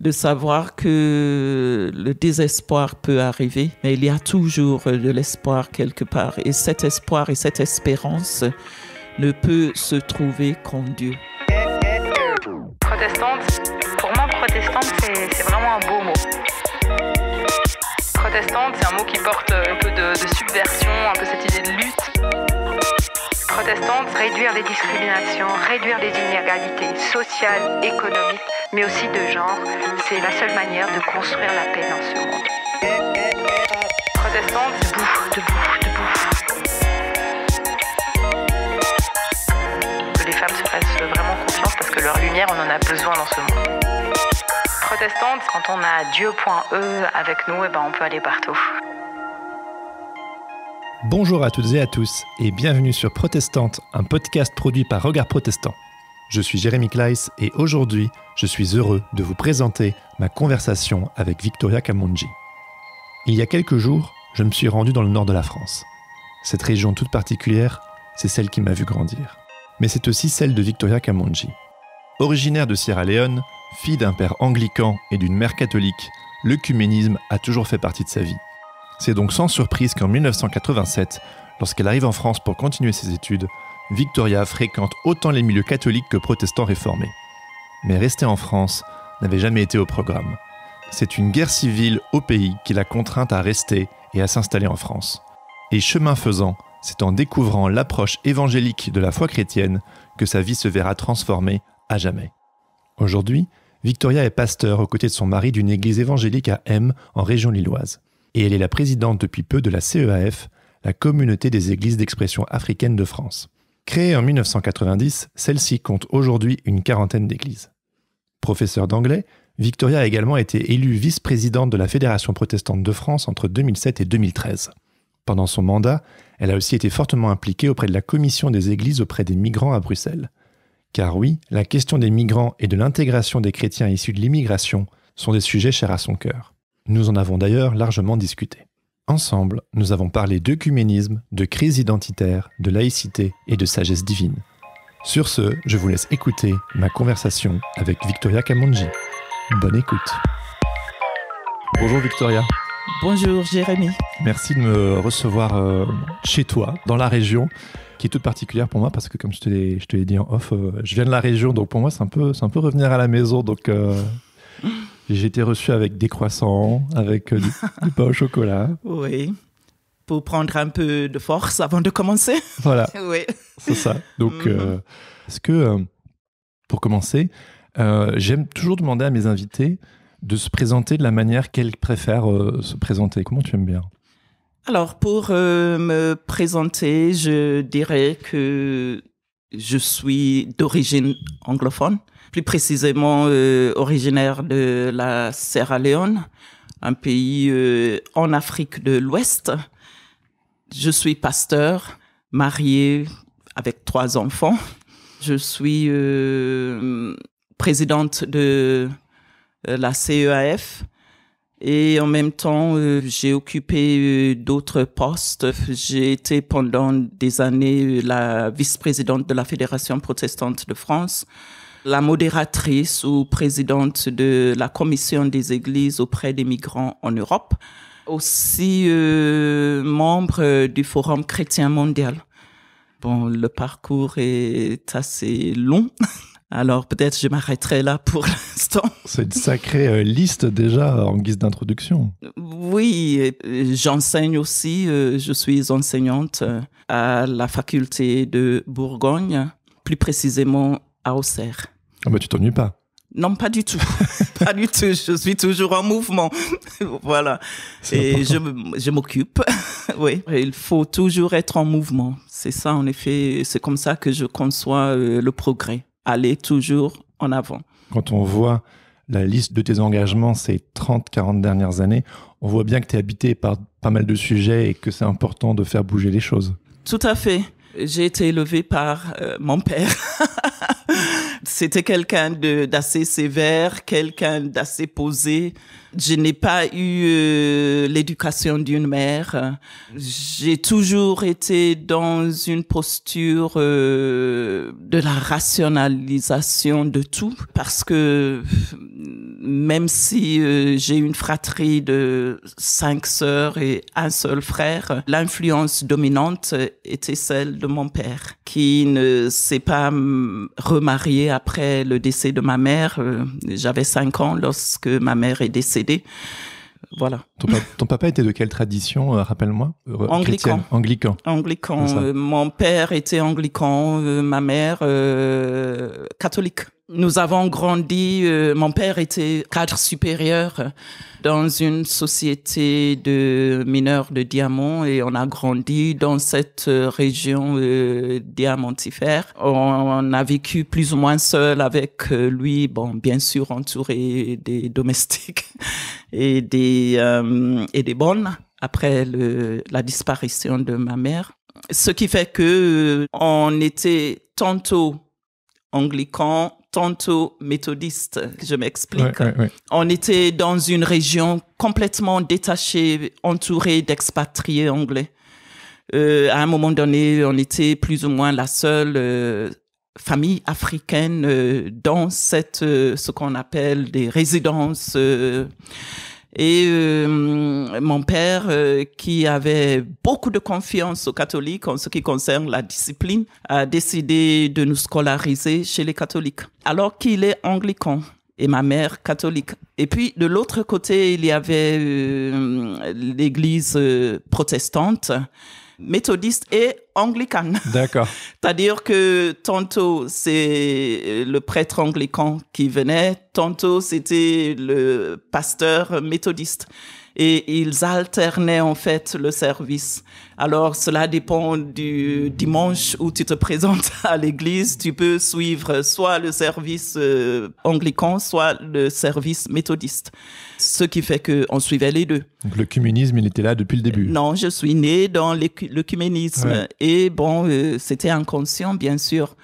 de savoir que le désespoir peut arriver, mais il y a toujours de l'espoir quelque part. Et cet espoir et cette espérance ne peut se trouver qu'en Dieu. Protestante, pour moi, protestante, c'est vraiment un beau mot. Protestante, c'est un mot qui porte un peu de, de subversion, un peu cette idée de lutte protestante, réduire les discriminations, réduire les inégalités sociales, économiques, mais aussi de genre, c'est la seule manière de construire la paix dans ce monde. Protestante, debout, debout, debout. Que les femmes se fassent vraiment confiance parce que leur lumière, on en a besoin dans ce monde. Protestante, quand on a Dieu.e avec nous, eh ben on peut aller partout. Bonjour à toutes et à tous et bienvenue sur Protestante, un podcast produit par Regard Protestant. Je suis Jérémy Kleiss et aujourd'hui, je suis heureux de vous présenter ma conversation avec Victoria Camongi. Il y a quelques jours, je me suis rendu dans le nord de la France. Cette région toute particulière, c'est celle qui m'a vu grandir. Mais c'est aussi celle de Victoria Camongi. Originaire de Sierra Leone, fille d'un père anglican et d'une mère catholique, l'œcuménisme a toujours fait partie de sa vie. C'est donc sans surprise qu'en 1987, lorsqu'elle arrive en France pour continuer ses études, Victoria fréquente autant les milieux catholiques que protestants réformés. Mais rester en France n'avait jamais été au programme. C'est une guerre civile au pays qui l'a contrainte à rester et à s'installer en France. Et chemin faisant, c'est en découvrant l'approche évangélique de la foi chrétienne que sa vie se verra transformée à jamais. Aujourd'hui, Victoria est pasteur aux côtés de son mari d'une église évangélique à M en région lilloise et elle est la présidente depuis peu de la CEAF, la Communauté des Églises d'expression africaine de France. Créée en 1990, celle-ci compte aujourd'hui une quarantaine d'églises. Professeure d'anglais, Victoria a également été élue vice-présidente de la Fédération protestante de France entre 2007 et 2013. Pendant son mandat, elle a aussi été fortement impliquée auprès de la Commission des Églises auprès des migrants à Bruxelles. Car oui, la question des migrants et de l'intégration des chrétiens issus de l'immigration sont des sujets chers à son cœur. Nous en avons d'ailleurs largement discuté. Ensemble, nous avons parlé d'œcuménisme, de crise identitaire, de laïcité et de sagesse divine. Sur ce, je vous laisse écouter ma conversation avec Victoria Kamonji. Bonne écoute. Bonjour Victoria. Bonjour Jérémy. Merci de me recevoir euh, chez toi, dans la région, qui est toute particulière pour moi parce que comme je te l'ai, je dit en off, euh, je viens de la région, donc pour moi c'est un peu, revenir à la maison, donc euh, j'ai été reçu avec des croissants, avec euh, du, pain au chocolat. Oui pour prendre un peu de force avant de commencer. Voilà. C'est ça. Donc, mhm. euh, est-ce que, euh, pour commencer, j'aime toujours demander à mes invités de se présenter de la manière qu'elles préfèrent se présenter. Comment tu aimes bien Alors, pour me présenter, je dirais que je suis d'origine anglophone plus précisément euh, originaire de la Sierra Leone, un pays euh, en Afrique de l'Ouest. Je suis pasteur, marié avec trois enfants. Je suis euh, présidente de la CEAF et en même temps j'ai occupé d'autres postes. J'ai été pendant des années la vice-présidente de la Fédération protestante de France la modératrice ou présidente de la Commission des Églises auprès des migrants en Europe, aussi euh, membre euh, du Forum chrétien mondial. Bon, le parcours est assez long. Alors peut-être je m'arrêterai là pour l'instant. C'est une sacrée euh, liste déjà en guise d'introduction. Oui, j'enseigne aussi, je suis enseignante à la faculté de Bourgogne, plus précisément à Auxerre. Ah tu t'ennuies pas Non, pas du tout. pas du tout. Je suis toujours en mouvement. voilà. Et je, m'occupe. oui. Il faut toujours être en mouvement. C'est ça, en effet. C'est comme ça que je conçois euh, le progrès. Aller toujours en avant. Quand on voit la liste de tes engagements ces 30, 40 dernières années, on voit bien que tu es habité par pas mal de sujets et que c'est important de faire bouger les choses. Tout à fait. J'ai été élevé par euh, mon père. C'était quelqu'un de d'assez sévère, quelqu'un d'assez posé, je n'ai pas eu euh, l'éducation d'une mère. J'ai toujours été dans une posture euh, de la rationalisation de tout parce que même si euh, j'ai une fratrie de cinq sœurs et un seul frère, l'influence dominante était celle de mon père qui ne s'est pas hum, remarié après le décès de ma mère. J'avais cinq ans lorsque ma mère est décédée. Voilà. Ton, papa était de quelle tradition, euh, rappelle-moi euh, Anglican. Anglican. Anglican. Euh, mon père était anglican, ma mère catholique. Nous avons grandi, euh, mon père était cadre supérieur dans une société de mineurs de diamants et on a grandi dans cette euh, région euh, diamantifère. On, a vécu plus ou moins seul avec lui, bon, bien sûr entouré des domestiques et des, et des bonnes après le, la disparition de ma mère. Ce qui fait que on était tantôt anglicans, tantôt méthodiste, je m'explique. On était dans une région complètement détachée, entourée d'expatriés anglais. Euh, à un moment donné, on était plus ou moins la seule euh, famille africaine euh, dans cette, ce qu'on appelle des résidences et euh, mon père, euh, qui avait beaucoup de confiance aux catholiques en ce qui concerne la discipline, a décidé de nous scolariser chez les catholiques, alors qu'il est anglican et ma mère catholique. Et puis de l'autre côté, il y avait euh, l'Église protestante méthodiste et anglican. D'accord. C'est-à-dire que tantôt c'est euh, le prêtre anglican qui venait, tantôt c'était le pasteur méthodiste et ils alternaient en fait le service. Alors cela dépend du dimanche où tu te présentes à l'église. Tu peux suivre soit le service euh, anglican, soit le service méthodiste. Ce qui fait qu'on suivait les deux. Donc le communisme, il était là depuis le début. Euh, non, je suis né dans le communisme. Et bon, euh, c'était inconscient, bien sûr.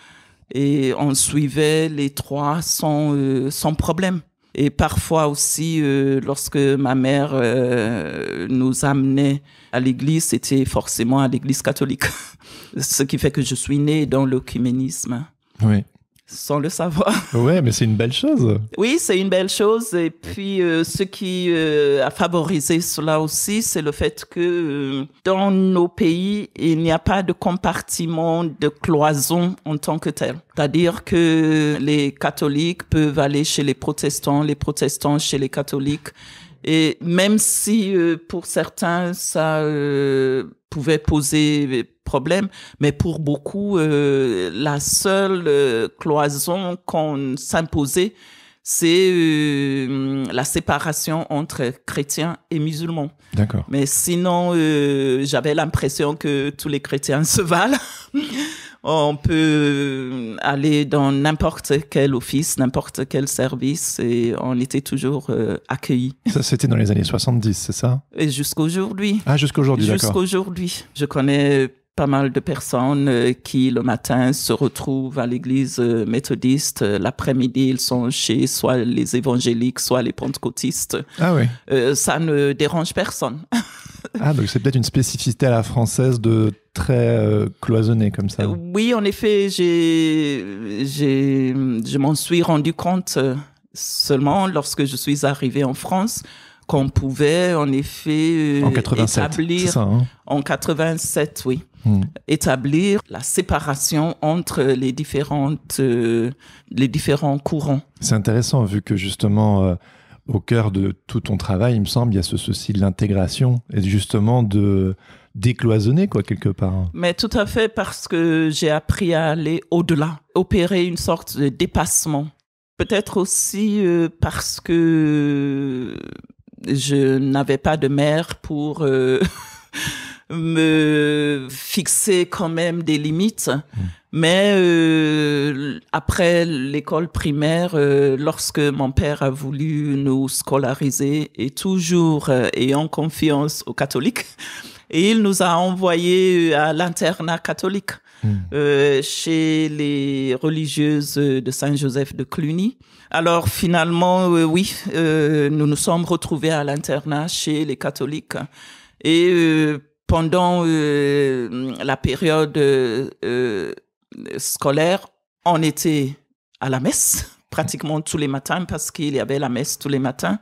Et on suivait les trois sans, sans problème. Et parfois aussi, euh, lorsque ma mère euh, nous amenait à l'église, c'était forcément à l'église catholique. Ce qui fait que je suis née dans l'œcuménisme. Oui sans le savoir. Ouais, mais c'est une belle chose. Oui, c'est une belle chose. Et puis, euh, ce qui euh, a favorisé cela aussi, c'est le fait que euh, dans nos pays, il n'y a pas de compartiment, de cloison en tant que tel. C'est-à-dire que les catholiques peuvent aller chez les protestants, les protestants chez les catholiques. Et même si pour certains, ça pouvait poser problème, mais pour beaucoup, euh, la seule euh, cloison qu'on s'imposait, c'est euh, la séparation entre chrétiens et musulmans. D'accord. Mais sinon, j'avais l'impression que tous les chrétiens se valent. On peut aller dans n'importe quel office, n'importe quel service et on était toujours euh, accueillis. Ça, c'était dans les années 70, c'est ça Et jusqu'aujourd'hui. Ah, jusqu'aujourd'hui, d'accord. Jusqu'aujourd'hui. Je connais pas mal de personnes euh, qui le matin se retrouvent à l'église euh, méthodiste. Euh, l'après-midi, ils sont chez soit les évangéliques, soit les pentecôtistes. Ah oui. ça ne dérange personne. ah, donc c'est peut-être une spécificité à la française de très comme ça. oui, en effet, j'ai, j'ai, je m'en suis rendu compte seulement lorsque je suis arrivé en France qu'on pouvait en effet euh, en établir hein. en 87, oui, hmm. établir la séparation entre les différentes euh, les différents courants. C'est intéressant vu que justement euh, au cœur de tout ton travail, il me semble, il y a ce souci de l'intégration et justement de décloisonner quoi quelque part. Mais tout à fait parce que j'ai appris à aller au-delà, opérer une sorte de dépassement. Peut-être aussi parce que je n'avais pas de mère pour euh, me fixer quand même des limites. Mmh. Mais euh, après l'école primaire, euh, lorsque mon père a voulu nous scolariser, et toujours ayant confiance aux catholiques, et il nous a envoyés à l'internat catholique mmh. chez les religieuses de Saint-Joseph de Cluny. Alors finalement, euh, oui, euh, nous nous sommes retrouvés à l'internat chez les catholiques. Et euh, pendant la période scolaire, on était à la messe pratiquement tous les matins parce qu'il y avait la messe tous les matins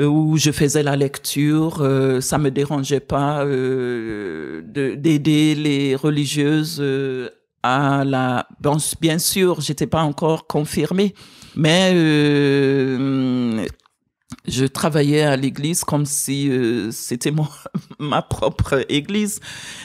où je faisais la lecture. ça me dérangeait pas d'aider les religieuses à la. bien sûr, j'étais pas encore confirmée, mais euh, je travaillais à l'église comme si euh, c'était ma propre église.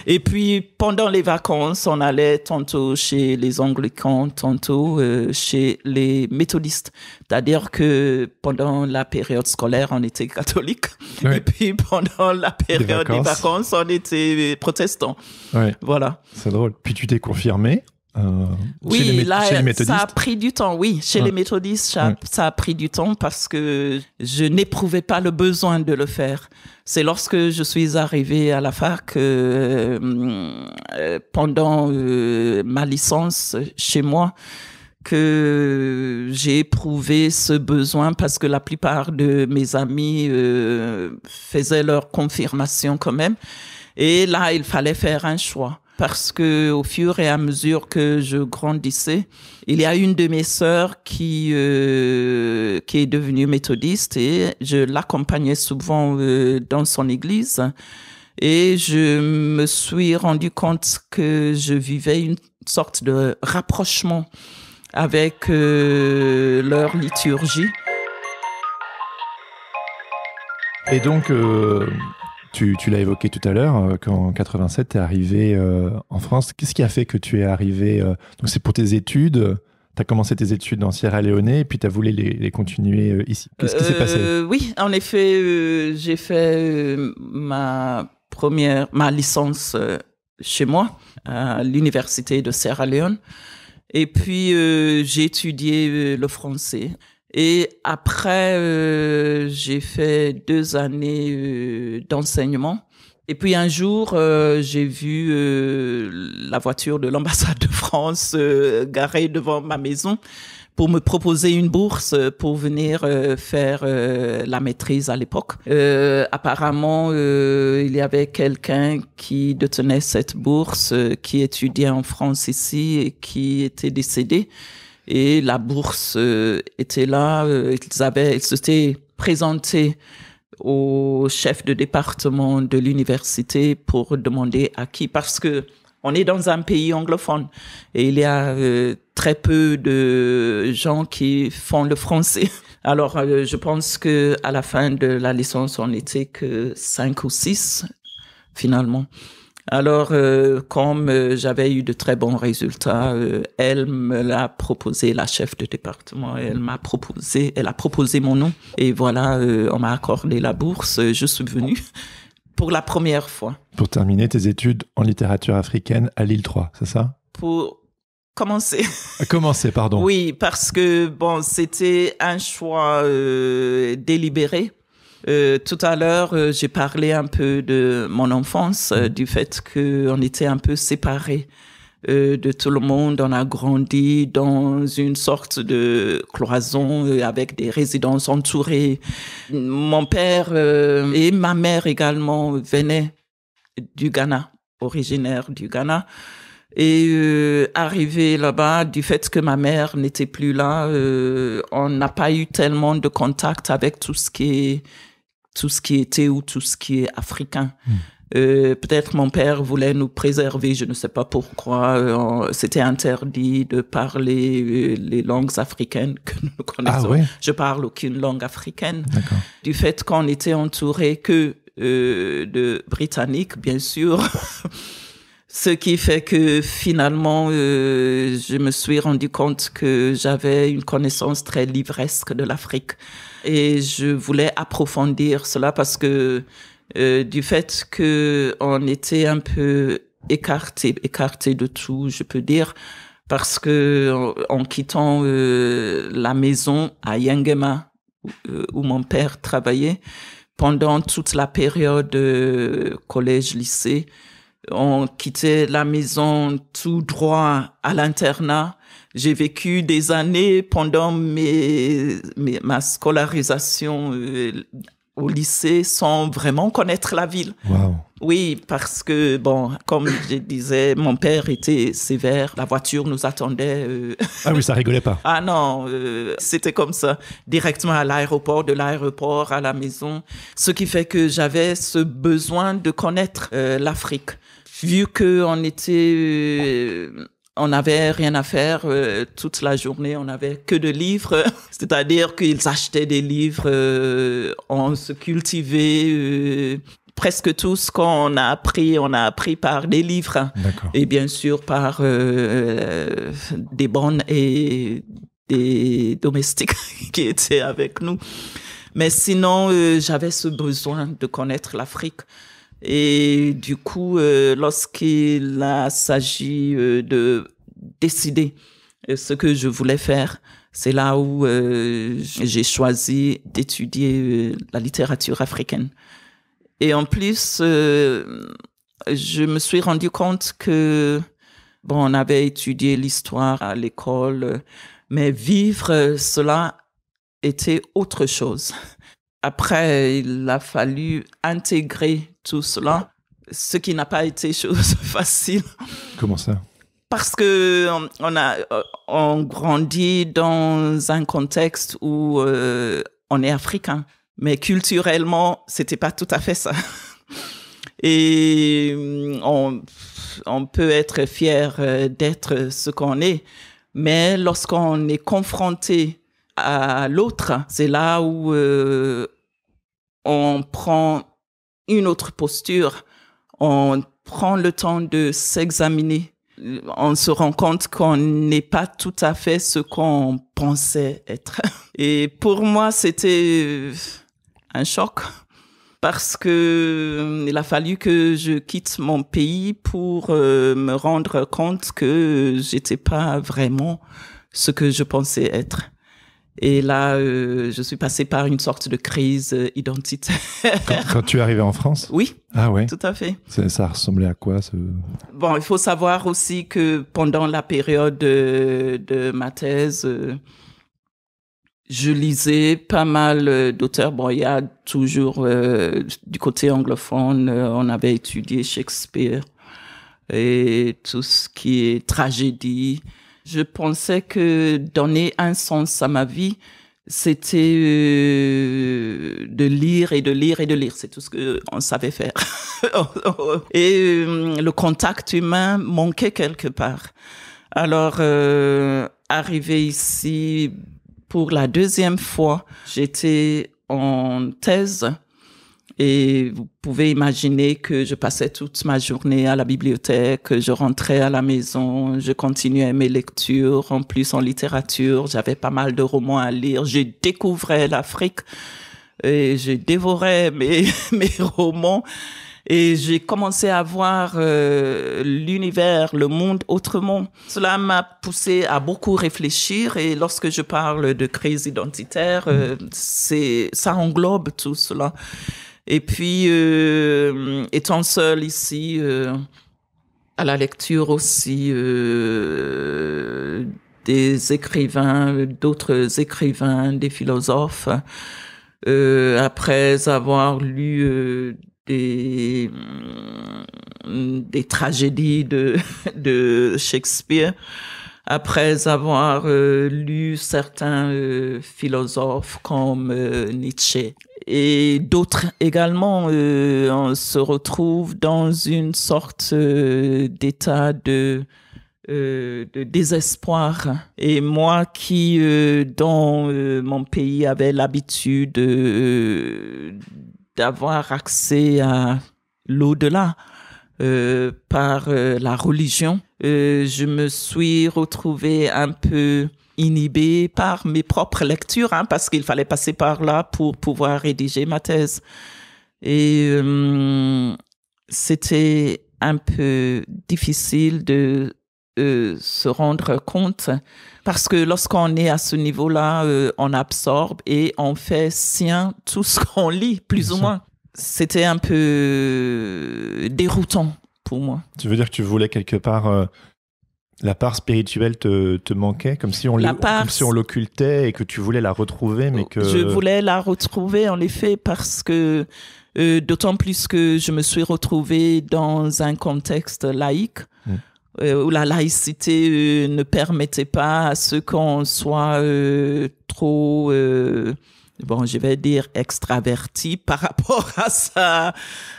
Et puis pendant les vacances, on allait tantôt chez les anglicans, tantôt euh, chez les méthodistes. C'est-à-dire que pendant la période scolaire, on était catholique. Et puis pendant la période des vacances, on était protestant. Voilà. C'est drôle. Puis tu t'es confirmé euh, oui, là, ça a pris du temps, oui. Chez les méthodistes, ça, a pris du temps parce que je n'éprouvais pas le besoin de le faire. C'est lorsque je suis arrivée à la fac, euh, euh pendant euh, ma licence chez moi, que j'ai éprouvé ce besoin parce que la plupart de mes amis faisaient leur confirmation quand même. Et là, il fallait faire un choix parce que au fur et à mesure que je grandissais, il y a une de mes sœurs qui euh, qui est devenue méthodiste et je l'accompagnais souvent euh, dans son église et je me suis rendu compte que je vivais une sorte de rapprochement avec euh, leur liturgie. Et donc euh, tu, l'as évoqué tout à l'heure, euh, qu'en 87, tu es arrivé euh, en France. Qu'est-ce qui a fait que tu es arrivé euh, Donc, c'est pour tes études tu as commencé tes études en Sierra Leone et puis tu as voulu les, continuer ici. Qu'est-ce qui s'est passé Oui, en effet, j'ai fait ma première, ma licence chez moi, à l'université de Sierra Leone. Et puis, j'ai étudié le français. Et après, euh, j'ai fait deux années euh, d'enseignement. Et puis un jour, euh, j'ai vu la voiture de l'ambassade de France garée devant ma maison pour me proposer une bourse pour venir faire la maîtrise à l'époque. apparemment, il y avait quelqu'un qui détenait cette bourse, qui étudiait en France ici et qui était décédé et la bourse euh, était là. Euh, ils avaient, ils s'étaient présentés au chef de département de l'université pour demander à qui, parce que on est dans un pays anglophone et il y a euh, très peu de gens qui font le français. Alors, je pense que à la fin de la licence, on n'était que cinq ou six finalement. Alors, euh, comme euh, j'avais eu de très bons résultats, euh, elle me l'a proposé, la chef de département, elle m'a proposé, elle a proposé mon nom. Et voilà, on m'a accordé la bourse, je suis venue pour la première fois. Pour terminer tes études en littérature africaine à Lille 3, c'est ça Pour commencer. commencer, pardon. Oui, parce que, bon, c'était un choix délibéré euh, tout à l'heure, euh, j'ai parlé un peu de mon enfance, euh, du fait qu'on était un peu séparés de tout le monde. On a grandi dans une sorte de cloison avec des résidences entourées. Mon père et ma mère également venaient du Ghana, originaire du Ghana. Et arrivé là-bas, du fait que ma mère n'était plus là, on n'a pas eu tellement de contact avec tout ce qui est tout ce qui était ou tout ce qui est africain. Hmm. Euh, peut-être mon père voulait nous préserver, je ne sais pas pourquoi. Euh, c'était interdit de parler euh, les langues africaines que nous connaissons. Ah, oui? Je parle aucune langue africaine. Du fait qu'on était entouré que euh, de Britanniques, bien sûr. Ce qui fait que finalement, je me suis rendu compte que j'avais une connaissance très livresque de l'Afrique. Et je voulais approfondir cela parce que euh, du fait que on était un peu écarté, écarté de tout, je peux dire, parce que en quittant euh, la maison à Yangema euh, où, mon père travaillait pendant toute la période euh, collège-lycée, on quittait la maison tout droit à l'internat j'ai vécu des années pendant mes, ma scolarisation euh, au lycée sans vraiment connaître la ville. Wow. Oui, parce que, bon, comme je disais, mon père était sévère. La voiture nous attendait. Euh. Ah oui, ça rigolait pas. ah non, euh, c'était comme ça. Directement à l'aéroport, de l'aéroport à la maison. Ce qui fait que j'avais ce besoin de connaître l'Afrique vu qu'on était on n'avait rien à faire euh, toute la journée, on n'avait que de livres. C'est-à-dire qu'ils achetaient des livres, euh, on se cultivait. Euh, presque tout ce qu'on a appris, on a appris par des livres et bien sûr par des bonnes et des domestiques qui étaient avec nous. Mais sinon, j'avais ce besoin de connaître l'Afrique. Et du coup, euh, lorsqu'il lorsqu'il s'agit euh, de décider euh, ce que je voulais faire, c'est là où j'ai choisi d'étudier la littérature africaine. Et en plus, je me suis rendu compte que, bon, on avait étudié l'histoire à l'école, mais vivre cela était autre chose. Après, il a fallu intégrer tout cela, ce qui n'a pas été chose facile. Comment ça Parce que euh, on a euh, on grandit dans un contexte où euh, on est africain, mais culturellement, c'était pas tout à fait ça. Et on, peut être fier d'être ce qu'on est, mais lorsqu'on est confronté à l'autre, c'est là où on prend une autre posture. On prend le temps de s'examiner. On se rend compte qu'on n'est pas tout à fait ce qu'on pensait être. Et pour moi, c'était un choc parce que euh, il a fallu que je quitte mon pays pour euh, me rendre compte que j'étais pas vraiment ce que je pensais être. Et là, euh, je suis passée par une sorte de crise euh, identitaire. Quand, tu es arrivée en France Oui. Ah ouais Tout à fait. Ça ressemblait à quoi ce... Bon, il faut savoir aussi que pendant la période euh, de, ma thèse, je lisais pas mal d'auteurs. Bon, il y a toujours du côté anglophone, on avait étudié Shakespeare et tout ce qui est tragédie. Je pensais que donner un sens à ma vie, c'était euh, de lire et de lire et de lire. C'est tout ce qu'on savait faire. et euh, le contact humain manquait quelque part. Alors, euh, arrivé ici pour la deuxième fois, j'étais en thèse et vous pouvez imaginer que je passais toute ma journée à la bibliothèque, je rentrais à la maison, je continuais mes lectures, en plus en littérature, j'avais pas mal de romans à lire, je découvrais l'Afrique et je dévorais mes, mes romans et j'ai commencé à voir euh, l'univers, le monde autrement. Cela m'a poussé à beaucoup réfléchir et lorsque je parle de crise identitaire, euh, c'est ça englobe tout cela. Et puis, euh, étant seul ici, euh, à la lecture aussi euh, des écrivains, d'autres écrivains, des philosophes, après avoir lu mm, des, tragédies de, Shakespeare, après avoir lu certains philosophes comme Nietzsche et d'autres également euh, on se retrouvent dans une sorte euh, d'état de, euh, de désespoir. Et moi qui, dans mon pays, avait l'habitude d'avoir accès à l'au-delà par la religion, je me suis retrouvée un peu inhibée par mes propres lectures, hein, parce qu'il fallait passer par là pour pouvoir rédiger ma thèse. Et euh, c'était un peu difficile de euh, se rendre compte, parce que lorsqu'on est à ce niveau-là, euh, on absorbe et on fait sien tout ce qu'on lit, plus ou moins. C'était un peu déroutant pour moi. Tu veux dire que tu voulais quelque part la part spirituelle te, te manquait, comme si on l'occultait si et que tu voulais la retrouver, mais que... Je voulais la retrouver, en effet, parce que, euh, d'autant plus que je me suis retrouvée dans un contexte laïque, mm. euh, où la laïcité euh, ne permettait pas à ce qu'on soit trop bon, je vais dire extraverti par rapport à sa,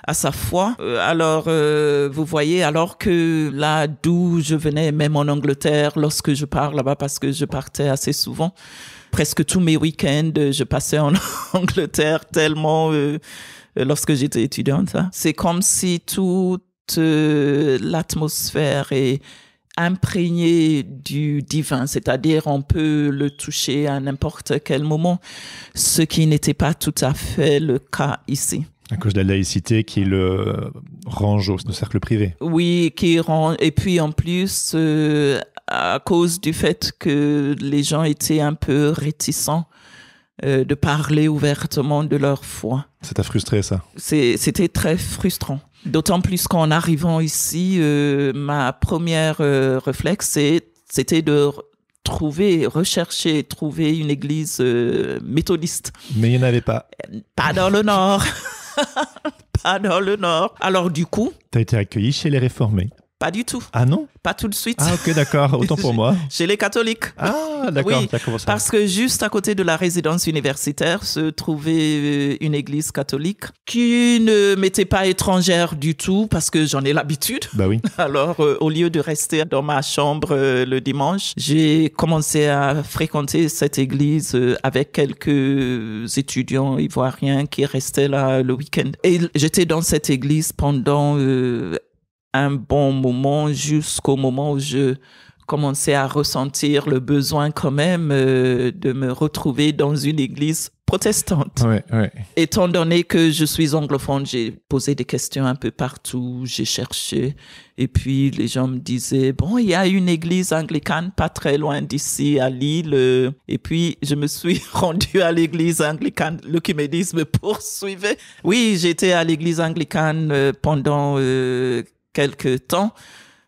à sa foi. Euh, alors, euh, vous voyez, alors que là d'où je venais, même en Angleterre, lorsque je pars là-bas, parce que je partais assez souvent, presque tous mes week-ends, euh, je passais en Angleterre tellement lorsque j'étais étudiante. ça hein. C'est comme si toute l'atmosphère et imprégné du divin, c'est-à-dire on peut le toucher à n'importe quel moment, ce qui n'était pas tout à fait le cas ici. À cause de la laïcité qui le range au cercle privé. Oui, qui et puis en plus, euh, à cause du fait que les gens étaient un peu réticents euh, de parler ouvertement de leur foi. Ça t'a frustré, ça C'était très frustrant. D'autant plus qu'en arrivant ici, euh, ma première euh, réflexe, c'était de trouver, rechercher, trouver une église euh, méthodiste. Mais il n'y en avait pas. Pas dans le nord. pas dans le nord. Alors du coup... Tu as été accueilli chez les réformés. Pas du tout. Ah non Pas tout de suite. Ah ok, d'accord, autant pour moi. Chez les catholiques. Ah d'accord, d'accord. Parce que juste à côté de la résidence universitaire se trouvait euh, une église catholique qui ne m'était pas étrangère du tout parce que j'en ai l'habitude. Bah oui. Alors euh, au lieu de rester dans ma chambre euh, le dimanche, j'ai commencé à fréquenter cette église avec quelques étudiants ivoiriens qui restaient là le week-end. Et j'étais dans cette église pendant un bon moment jusqu'au moment où je commençais à ressentir le besoin quand même euh, de me retrouver dans une église protestante. Étant donné que je suis anglophone, j'ai posé des questions un peu partout, j'ai cherché, et puis les gens me disaient, bon, il y a une église anglicane pas très loin d'ici, à Lille, et puis je me suis rendue à l'église anglicane, me poursuivait. Oui, j'étais à l'église anglicane euh, pendant euh, quelques temps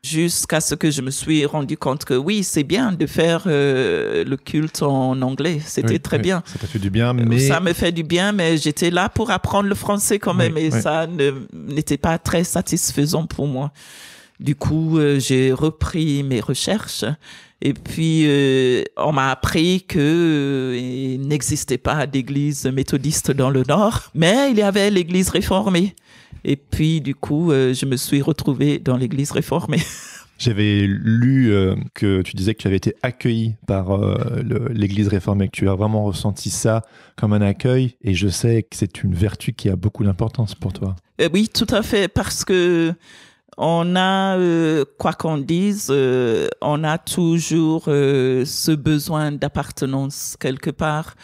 jusqu'à ce que je me suis rendu compte que oui, c'est bien de faire euh, le culte en anglais. C'était très bien. Ça fait du bien, euh, mais... Ça me fait du bien, mais j'étais là pour apprendre le français quand même et ça n'était pas très satisfaisant pour moi. Du coup, euh, j'ai repris mes recherches et puis on m'a appris que n'existait pas d'église méthodiste dans le Nord, mais il y avait l'église réformée. Et puis, du coup, euh, je me suis retrouvée dans l'église réformée. J'avais lu euh, que tu disais que tu avais été accueilli par euh, l'Église réformée, que tu as vraiment ressenti ça comme un accueil, et je sais que c'est une vertu qui a beaucoup d'importance pour toi. oui, tout à fait, parce que on a, quoi qu'on dise, on a toujours ce besoin d'appartenance quelque part.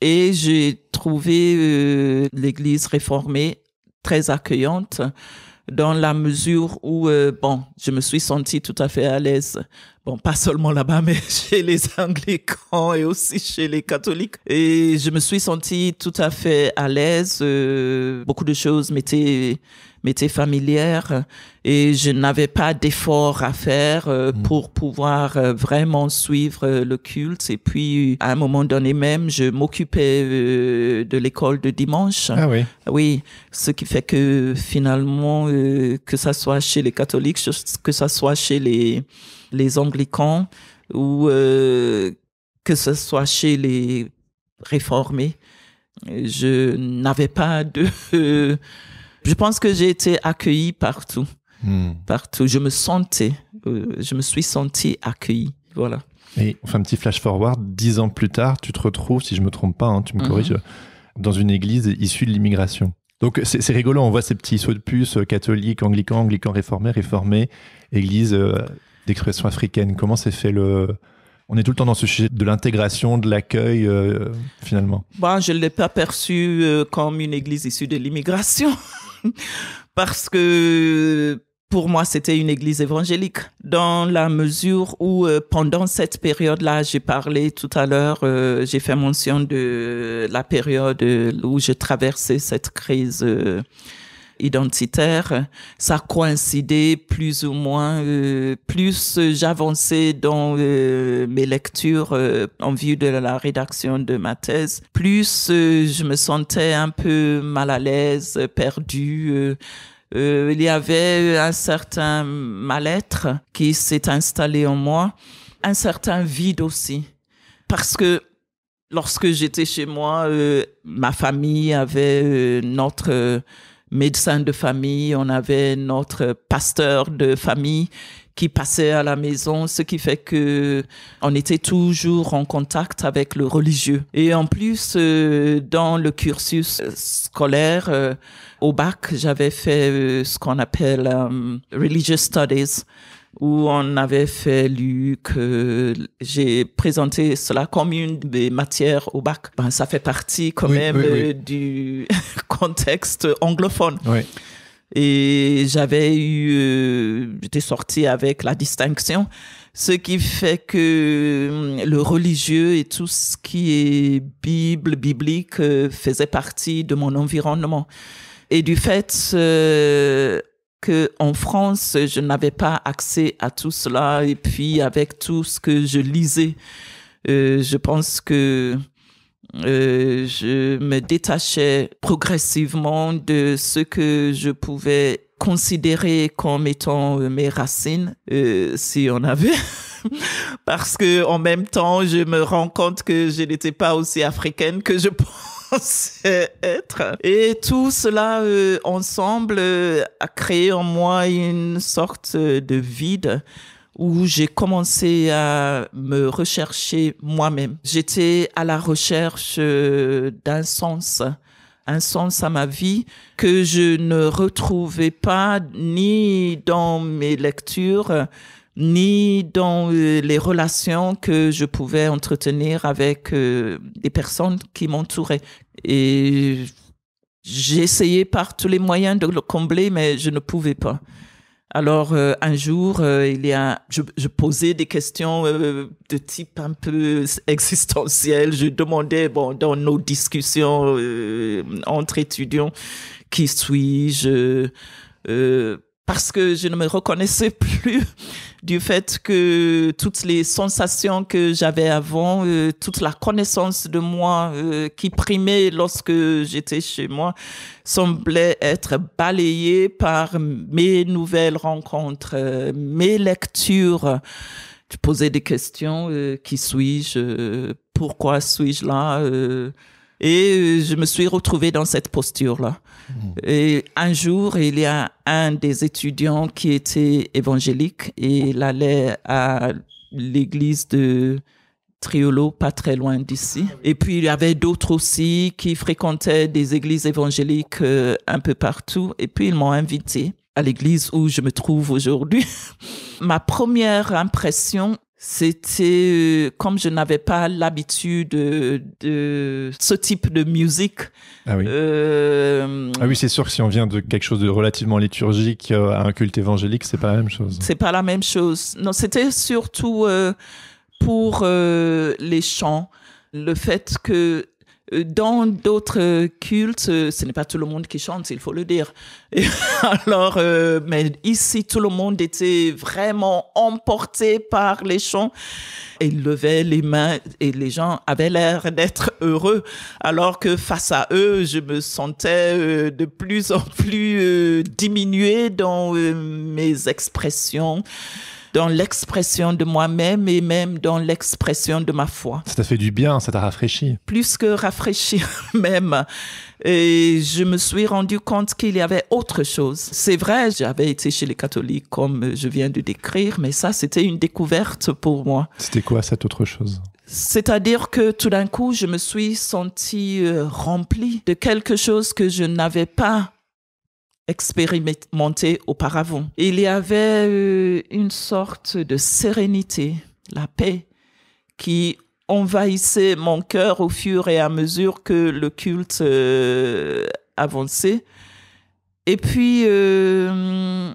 Et j'ai trouvé l'Église réformée très accueillante dans la mesure où, euh, bon, je me suis sentie tout à fait à l'aise. Bon, pas seulement là-bas, mais chez les anglicans et aussi chez les catholiques. Et je me suis sentie tout à fait à l'aise. Euh, beaucoup de choses m'étaient était familière et je n'avais pas d'effort à faire euh, mm. pour pouvoir euh, vraiment suivre euh, le culte. Et puis, à un moment donné même, je m'occupais de l'école de dimanche. Ah oui. Oui, ce qui fait que finalement, que ça soit chez les catholiques, que ça soit chez les les anglicans ou que ce soit chez les réformés, je n'avais pas de je pense que j'ai été accueillie partout. Hmm. Partout. Je me sentais, euh, je me suis sentie accueillie. Voilà. Et on fait un petit flash forward. Dix ans plus tard, tu te retrouves, si je me trompe pas, hein, tu me mhm. corriges, dans une église issue de l'immigration. Donc c'est rigolo, on voit ces petits sauts de puce euh, catholiques, anglicans, anglicans réformés, réformés, église euh, d'expression africaine. Comment s'est fait le, on est tout le temps dans ce sujet de l'intégration, de l'accueil, finalement. Bon, bah, je ne l'ai pas perçu comme une église issue de l'immigration. parce que pour moi, c'était une église évangélique, dans la mesure où euh, pendant cette période-là, j'ai parlé tout à l'heure, euh, j'ai fait mention de la période où j'ai traversé cette crise euh, identitaire, ça coïncidait plus ou moins. Euh, plus j'avançais dans euh, mes lectures euh, en vue de la rédaction de ma thèse, plus je me sentais un peu mal à l'aise, perdue. il y avait un certain mal-être qui s'est installé en moi, un certain vide aussi. Parce que lorsque j'étais chez moi, ma famille avait notre médecin de famille, on avait notre pasteur de famille qui passait à la maison, ce qui fait que on était toujours en contact avec le religieux. Et en plus, euh, dans le cursus scolaire euh, au bac, j'avais fait euh, ce qu'on appelle religious studies où on avait fait lu que euh, j'ai présenté cela comme une des matières au bac. Ben, ça fait partie quand même euh, du contexte anglophone. Et j'avais eu, euh, j'étais sorti avec la distinction, ce qui fait que hum, le religieux et tout ce qui est Bible, biblique, faisait partie de mon environnement. Et du fait, que en France, je n'avais pas accès à tout cela. Et puis, avec tout ce que je lisais, euh, je pense que euh, je me détachais progressivement de ce que je pouvais considérer comme étant euh, mes racines, si on avait. Parce que en même temps, je me rends compte que je n'étais pas aussi africaine que je pense. Et tout cela euh, ensemble euh, a créé en moi une sorte de vide où j'ai commencé à me rechercher moi-même. J'étais à la recherche euh, d'un sens, un sens à ma vie que je ne retrouvais pas ni dans mes lectures, ni dans euh, les relations que je pouvais entretenir avec les euh, personnes qui m'entouraient. Et j'ai par tous les moyens de le combler, mais je ne pouvais pas. Alors euh, un jour, il y a, je, posais des questions de type un peu existentiel. Je demandais, bon, dans nos discussions entre étudiants, qui suis-je Parce que je ne me reconnaissais plus du fait que toutes les sensations que j'avais avant, euh, toute la connaissance de moi euh, qui primait lorsque j'étais chez moi, semblait être balayée par mes nouvelles rencontres, euh, mes lectures. Je posais des questions, qui suis-je, pourquoi suis-je là et euh, je me suis retrouvée dans cette posture-là. Mmh. Et un jour, il y a un des étudiants qui était évangélique et il allait à l'église de Triolo, pas très loin d'ici. Et puis, il y avait d'autres aussi qui fréquentaient des églises évangéliques euh, un peu partout. Et puis, ils m'ont invité à l'église où je me trouve aujourd'hui. Ma première impression c'était euh, comme je n'avais pas l'habitude de, ce type de musique. Ah oui. Euh, ah oui, c'est sûr que si on vient de quelque chose de relativement liturgique euh, à un culte évangélique, c'est pas la même chose. C'est pas la même chose. Non, c'était surtout euh, pour les chants, le fait que euh, dans d'autres euh, cultes, euh, ce n'est pas tout le monde qui chante, il faut le dire. alors, mais ici, tout le monde était vraiment emporté par les chants. Et ils levaient les mains et les gens avaient l'air d'être heureux. Alors que face à eux, je me sentais de plus en plus diminuée dans mes expressions dans l'expression de moi-même et même dans l'expression de ma foi. Ça t'a fait du bien, ça t'a rafraîchi. Plus que rafraîchi même. Et je me suis rendu compte qu'il y avait autre chose. C'est vrai, j'avais été chez les catholiques comme je viens de décrire, mais ça, c'était une découverte pour moi. C'était quoi cette autre chose c'est-à-dire que tout d'un coup, je me suis sentie euh, remplie de quelque chose que je n'avais pas expérimenté auparavant. Il y avait euh, une sorte de sérénité, la paix, qui envahissait mon cœur au fur et à mesure que le culte euh, avançait. Et puis, euh,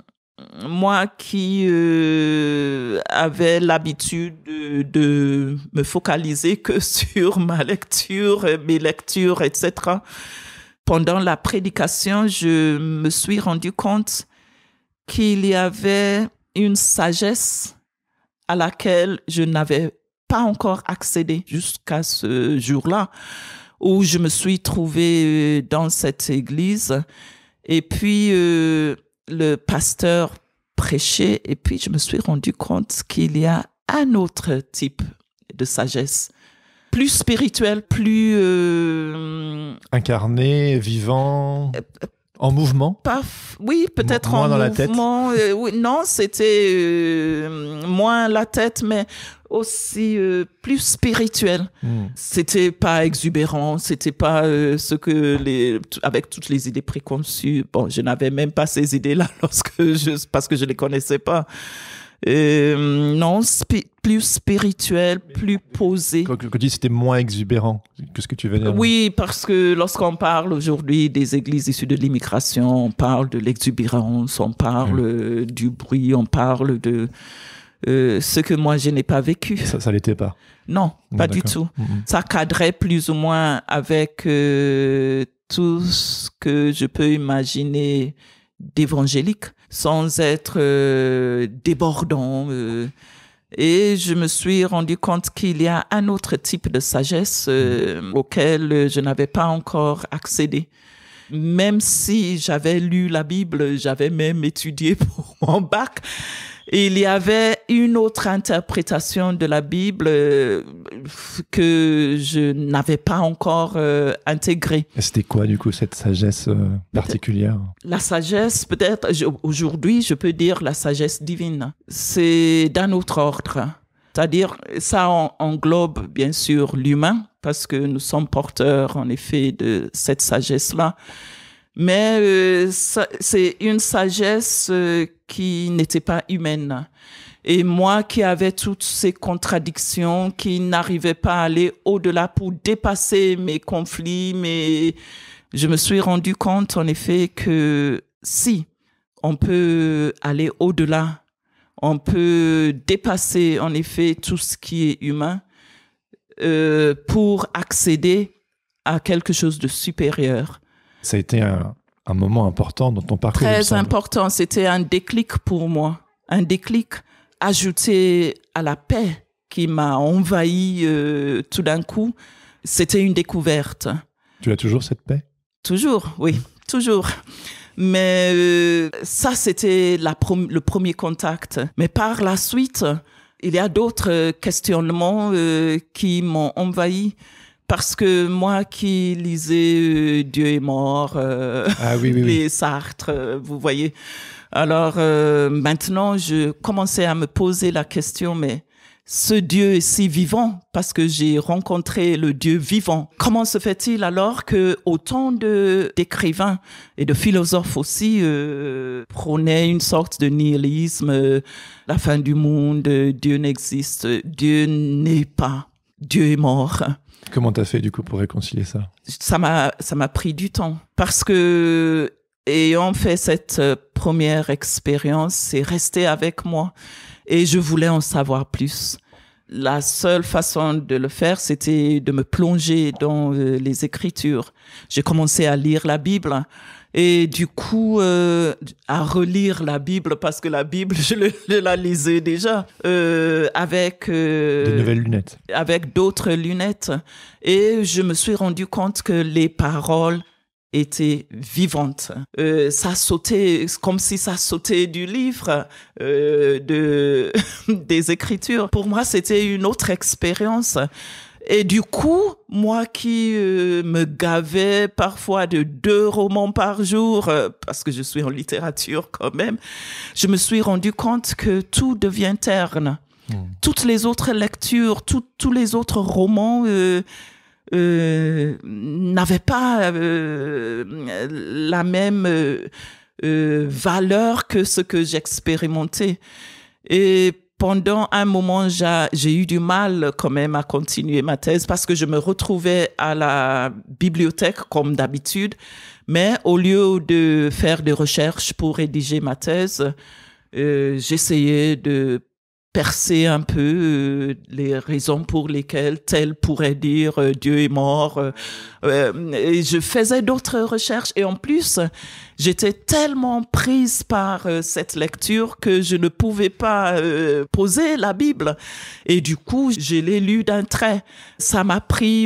moi qui avait avais l'habitude de, me focaliser que sur ma lecture, mes lectures, etc., pendant la prédication, je me suis rendu compte qu'il y avait une sagesse à laquelle je n'avais pas encore accédé jusqu'à ce jour-là où je me suis trouvée euh, dans cette église. Et puis, euh, le pasteur prêchait, et puis je me suis rendu compte qu'il y a un autre type de sagesse plus spirituel, plus... Euh, Incarné, vivant en mouvement Oui, peut-être en dans mouvement. La tête. Euh, non, c'était euh, moins la tête, mais aussi plus spirituel. Hmm. C'était pas exubérant, c'était pas ce que les avec toutes les idées préconçues. Bon, je n'avais même pas ces idées-là lorsque je parce que je les connaissais pas. Euh, non, plus spirituel, plus posé. Quand, tu dis c'était moins exubérant que ce que tu venais. Oui, parce que lorsqu'on parle aujourd'hui des églises issues de l'immigration, on parle de l'exubérance, on parle hmm. du bruit, on parle de euh, ce que moi je n'ai pas vécu. Ça, ça l'était pas. Non, hmm, pas du tout. Hmm, ça cadrait plus ou moins avec euh, tout ce que je peux imaginer d'évangélique sans être euh, débordant. Euh. et je me suis rendu compte qu'il y a un autre type de sagesse euh, mm-hmm. auquel je n'avais pas encore accédé. Même si j'avais lu la Bible, j'avais même étudié pour mon bac, il y avait une autre interprétation de la Bible euh, que je n'avais pas encore euh, intégrée. C'était quoi du coup cette sagesse euh, particulière La sagesse, peut-être aujourd'hui, je peux dire la sagesse divine. C'est d'un autre ordre. C'est-à-dire, ça englobe bien sûr l'humain, parce que nous sommes porteurs en effet de cette sagesse-là mais euh, c'est une sagesse euh, qui n'était pas humaine. Et moi qui avais toutes ces contradictions, qui n'arrivais pas à aller au-delà pour dépasser mes conflits, mais je me suis rendu compte en effet que si on peut aller au-delà, on peut dépasser en effet tout ce qui est humain euh, pour accéder à quelque chose de supérieur. Ça a été un, moment important dans ton parcours. Très important. C'était un déclic pour moi. Un déclic ajouté à la paix qui m'a envahi euh, tout d'un coup. C'était une découverte. Tu as toujours cette paix Toujours, oui, toujours. Mais euh, ça, c'était le premier contact. Mais par la suite, il y a d'autres euh, questionnements qui m'ont envahi parce que moi qui lisais euh, Dieu est mort, euh, ah les Sartre, euh, vous voyez. Alors maintenant, je commençais à me poser la question, mais ce Dieu est si vivant parce que j'ai rencontré le Dieu vivant. Comment se fait-il alors que autant d'écrivains et de philosophes aussi euh, prônaient une sorte de nihilisme, la fin du monde, Dieu n'existe, Dieu n'est pas, Dieu est mort. Comment t'as fait du coup pour réconcilier ça Ça m'a ça m'a pris du temps parce que ayant fait cette euh, première expérience, c'est resté avec moi et je voulais en savoir plus. La seule façon de le faire, c'était de me plonger dans euh, les écritures. J'ai commencé à lire la Bible et du coup, euh, à relire la Bible, parce que la Bible, je, la lisais déjà, euh, avec... Euh, de nouvelles lunettes. Avec d'autres lunettes. Et je me suis rendu compte que les paroles étaient vivantes. ça sautait comme si ça sautait du livre, de, des écritures. Pour moi, c'était une autre expérience. Et du coup, moi qui euh, me gavais parfois de deux romans par jour, euh, parce que je suis en littérature quand même, je me suis rendu compte que tout devient terne. Hmm. Toutes les autres lectures, tous les autres romans euh, n'avaient pas la même valeur que ce que j'expérimentais. Et pendant un moment, j'ai eu du mal quand même à continuer ma thèse parce que je me retrouvais à la bibliothèque comme d'habitude, mais au lieu de faire des recherches pour rédiger ma thèse, euh, j'essayais de percer un peu euh, les raisons pour lesquelles tel pourrait dire euh, Dieu est mort. Euh, je faisais d'autres recherches et en plus, j'étais tellement prise par cette lecture que je ne pouvais pas poser la Bible. Et du coup, je l'ai lu d'un trait. Ça m'a pris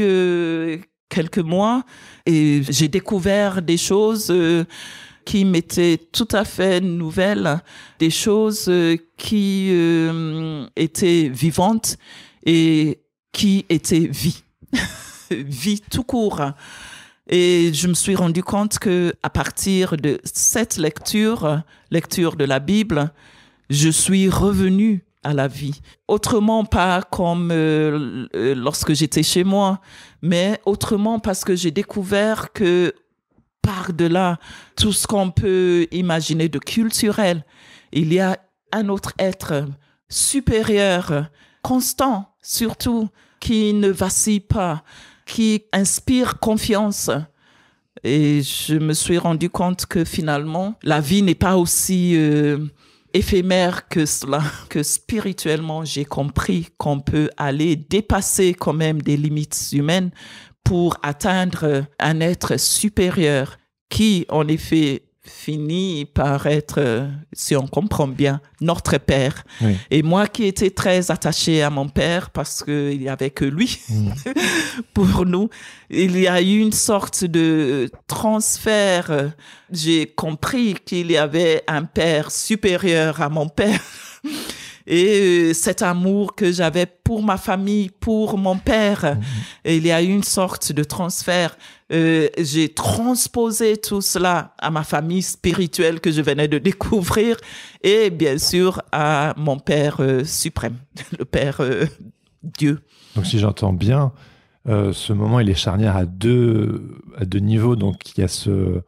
quelques mois et j'ai découvert des choses qui m'étaient tout à fait nouvelles, des choses euh, qui euh, étaient vivantes et qui étaient vie, vie tout court. Et je me suis rendu compte que à partir de cette lecture, lecture de la Bible, je suis revenue à la vie. Autrement pas comme euh, lorsque j'étais chez moi, mais autrement parce que j'ai découvert que par-delà tout ce qu'on peut imaginer de culturel. Il y a un autre être supérieur, constant surtout, qui ne vacille pas, qui inspire confiance. Et je me suis rendu compte que finalement, la vie n'est pas aussi euh, éphémère que cela, que spirituellement, j'ai compris qu'on peut aller dépasser quand même des limites humaines pour atteindre un être supérieur qui, en effet, finit par être, si on comprend bien, notre père. Et moi qui étais très attachée à mon père parce qu'il n'y avait que lui mm. pour nous, il y a eu une sorte de transfert. J'ai compris qu'il y avait un père supérieur à mon père et euh, cet amour que j'avais pour ma famille, pour mon père, mhm. il y a eu une sorte de transfert. Euh, j'ai transposé tout cela à ma famille spirituelle que je venais de découvrir et bien sûr à mon Père euh, suprême, le Père Dieu. Donc si j'entends bien, ce moment il est charnière à deux, à deux niveaux. Donc il y a ce,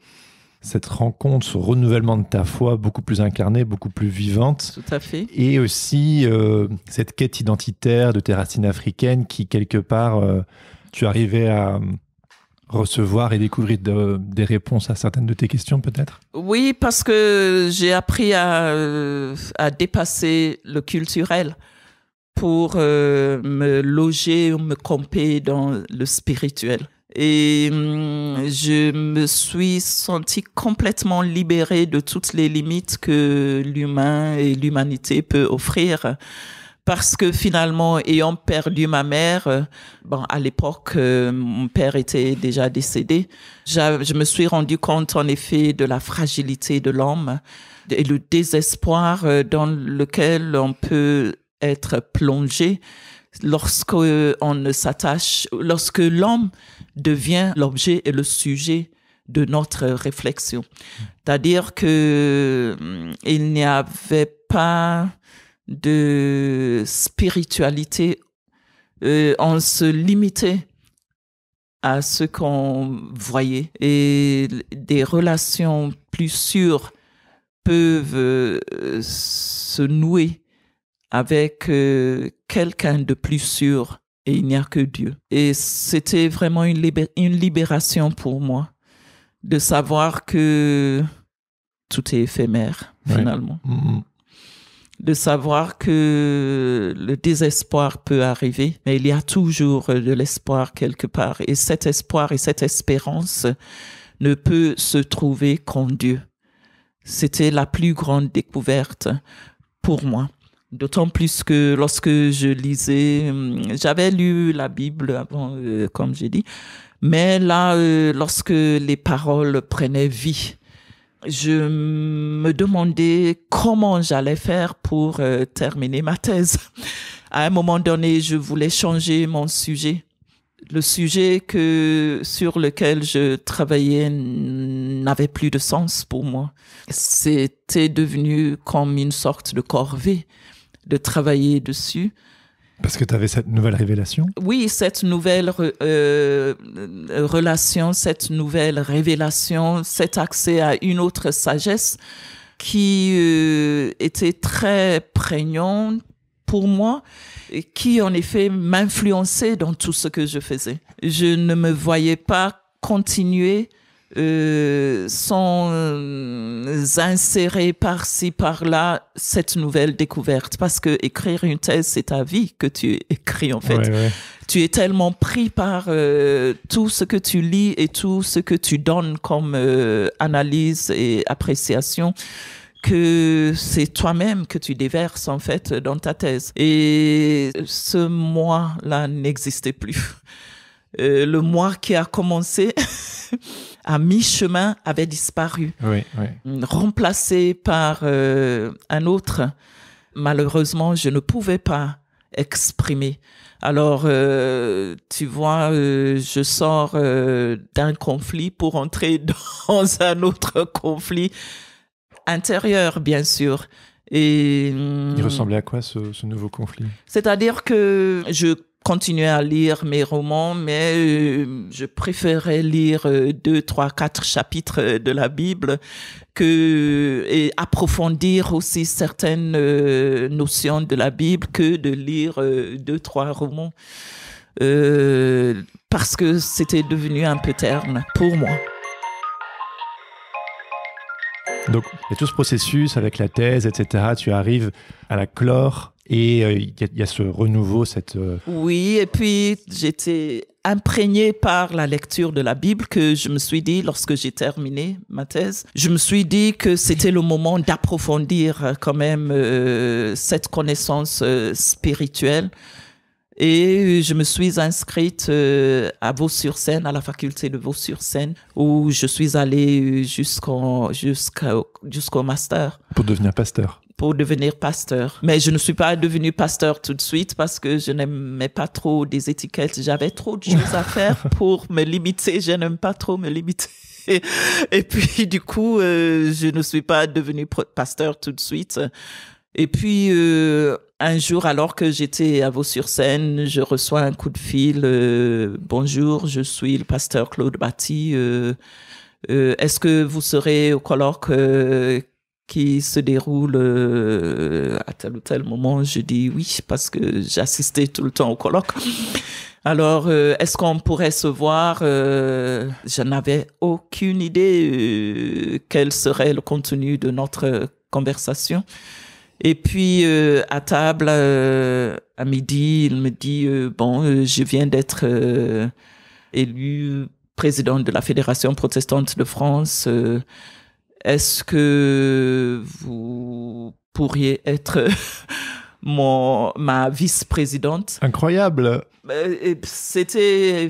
cette rencontre, ce renouvellement de ta foi beaucoup plus incarnée, beaucoup plus vivante. Tout à fait. Et aussi euh, cette quête identitaire de tes racines africaines qui, quelque part, euh, tu arrivais à euh, recevoir et découvrir des réponses à certaines de tes questions, peut-être Oui, parce que j'ai appris à, dépasser le culturel pour me loger ou me camper dans le spirituel. Et mm, je me suis sentie complètement libérée de toutes les limites que l'humain et l'humanité peut offrir. Parce que finalement, ayant perdu ma mère, bon, à l'époque, euh, mon père était déjà décédé, je me suis rendu compte en effet de la fragilité de l'homme et le désespoir euh, dans lequel on peut être plongé lorsque euh, on ne s'attache, lorsque l'homme devient l'objet et le sujet de notre réflexion. C'est-à-dire que mm, il n'y avait pas de spiritualité. en euh, on se limitait à ce qu'on voyait et des relations plus sûres peuvent euh, se nouer avec euh, quelqu'un de plus sûr et il n'y a que Dieu. Et c'était vraiment une, libération pour moi de savoir que tout est éphémère finalement. Mm, mm. De savoir que le désespoir peut arriver, mais il y a toujours de l'espoir quelque part. Et cet espoir et cette espérance ne peut se trouver qu'en Dieu. C'était la plus grande découverte pour moi. D'autant plus que lorsque je lisais, euh, j'avais lu la Bible avant, euh, comme j'ai dit, mais là, euh, lorsque les paroles prenaient vie, je me demandais comment j'allais faire pour terminer ma thèse. À un moment donné, je voulais changer mon sujet. Le sujet que, sur lequel je travaillais n'avait plus de sens pour moi. C'était devenu comme une sorte de corvée de travailler dessus. Parce que tu avais cette nouvelle révélation Oui, cette nouvelle euh, relation, cette nouvelle révélation, cet accès à une autre sagesse qui euh, était très prégnante pour moi et qui en effet m'influençait dans tout ce que je faisais. Je ne me voyais pas continuer euh, sans euh, insérer par-ci, par-là cette nouvelle découverte. Parce que écrire une thèse, c'est ta vie que tu écris, en fait. Tu es tellement pris par euh, tout ce que tu lis et tout ce que tu donnes comme analyse et appréciation que c'est toi-même que tu déverses en fait dans ta thèse. Et ce moi-là n'existait plus. le moi qui a commencé à mi-chemin avait disparu, remplacé par euh, un autre. Malheureusement, je ne pouvais pas exprimer. Alors, euh, tu vois, euh, je sors d'un conflit pour entrer dans un autre conflit intérieur, bien sûr. Et, Il hum, ressemblait à quoi ce nouveau conflit C'est-à-dire que je continuer à lire mes romans, mais euh, je préférais lire euh, deux, trois, quatre chapitres euh, de la Bible que et approfondir aussi certaines notions de la Bible que de lire deux, trois romans parce que c'était devenu un peu terne pour moi. Donc, il y a tout ce processus avec la thèse, etc. Tu arrives à la clore et euh, il y, a ce renouveau, cette... Euh, oui, et puis j'étais imprégnée par la lecture de la Bible que je me suis dit, lorsque j'ai terminé ma thèse, je me suis dit que c'était le moment d'approfondir euh, quand même cette connaissance spirituelle. Et je me suis inscrite à Vaux-sur-Seine, à la faculté de Vaux-sur-Seine, où je suis allée jusqu'au jusqu'au master. Pour devenir pasteur pour devenir pasteur. Mais je ne suis pas devenue pasteur tout de suite parce que je n'aimais pas trop des étiquettes. J'avais trop de choses à faire pour me limiter. Je n'aime pas trop me limiter. Et puis du coup, euh, je ne suis pas devenue pasteur tout de suite. Et puis euh, un jour, alors que j'étais à Vaux-sur-Seine, je reçois un coup de fil. Euh, Bonjour, je suis le pasteur Claude Batty. Est-ce que vous serez au colloque qui se déroule euh, à tel ou tel moment, je dis oui parce que j'assistais tout le temps au colloque. Alors, euh, est-ce qu'on pourrait se voir euh, Je n'avais aucune idée quel serait le contenu de notre conversation. Et puis, à table, à midi, il me dit, bon, je viens d'être élu président de la Fédération protestante de France. Est-ce que vous pourriez être mon, ma vice-présidente Incroyable. Euh, c'était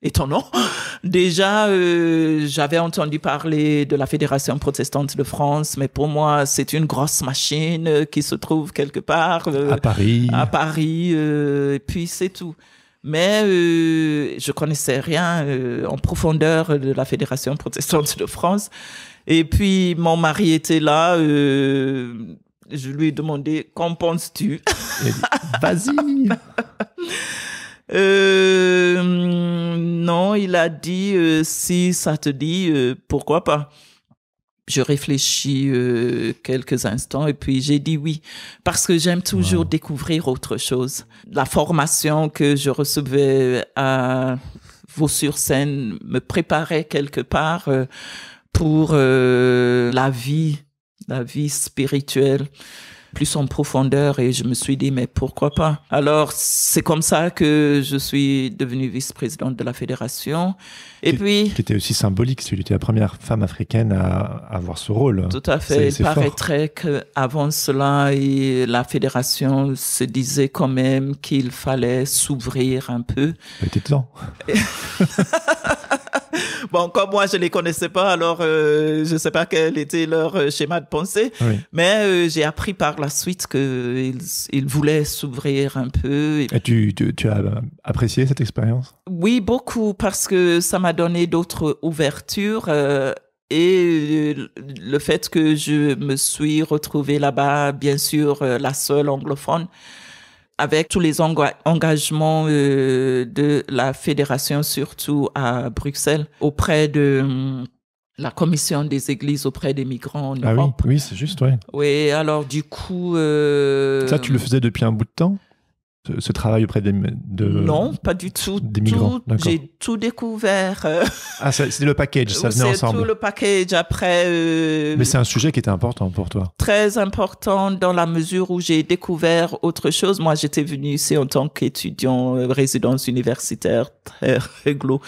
étonnant. Déjà, euh, j'avais entendu parler de la Fédération protestante de France, mais pour moi, c'est une grosse machine euh, qui se trouve quelque part. à Paris. À Paris, et puis c'est tout. Mais je connaissais rien en profondeur de la Fédération protestante de France. Et puis mon mari était là. Euh, je lui ai demandé qu'en penses-tu Vas-y. euh, non, il a dit euh, si ça te dit, euh, pourquoi pas. Je réfléchis euh, quelques instants et puis j'ai dit oui parce que j'aime toujours découvrir autre chose. La formation que je recevais à Vaux-sur-Seine me préparait quelque part pour euh, la vie, la vie spirituelle plus en profondeur et je me suis dit mais pourquoi pas alors c'est comme ça que je suis devenue vice-présidente de la fédération et puis C'était aussi symbolique tu étais la première femme africaine à, avoir ce rôle tout à fait il paraîtrait qu'avant cela la fédération se disait quand même qu'il fallait s'ouvrir un peu était temps bon, comme moi, je ne les connaissais pas, alors je euh, je sais pas quel était leur euh, schéma de pensée. Ah Mais euh, j'ai appris par la suite qu'ils voulaient s'ouvrir un peu. tu, as apprécié cette expérience Oui, beaucoup, parce que ça m'a donné d'autres ouvertures. et le fait que je me suis retrouvée là-bas, bien sûr, la seule anglophone, avec tous les engagements euh, de la fédération, surtout à Bruxelles, auprès de hum, la commission des églises auprès des migrants en ah Europe. oui, oui c'est juste, ouais. Oui, alors du coup... Euh, Ça, tu le faisais depuis un bout de temps ce, travail auprès des de, non pas du tout j'ai tout découvert euh, ah c'est le package ça venait ensemble tout le package après euh, mais c'est un sujet qui était important pour toi très important dans la mesure où j'ai découvert autre chose moi j'étais venue ici en tant qu'étudiant euh, résidence universitaire très réglo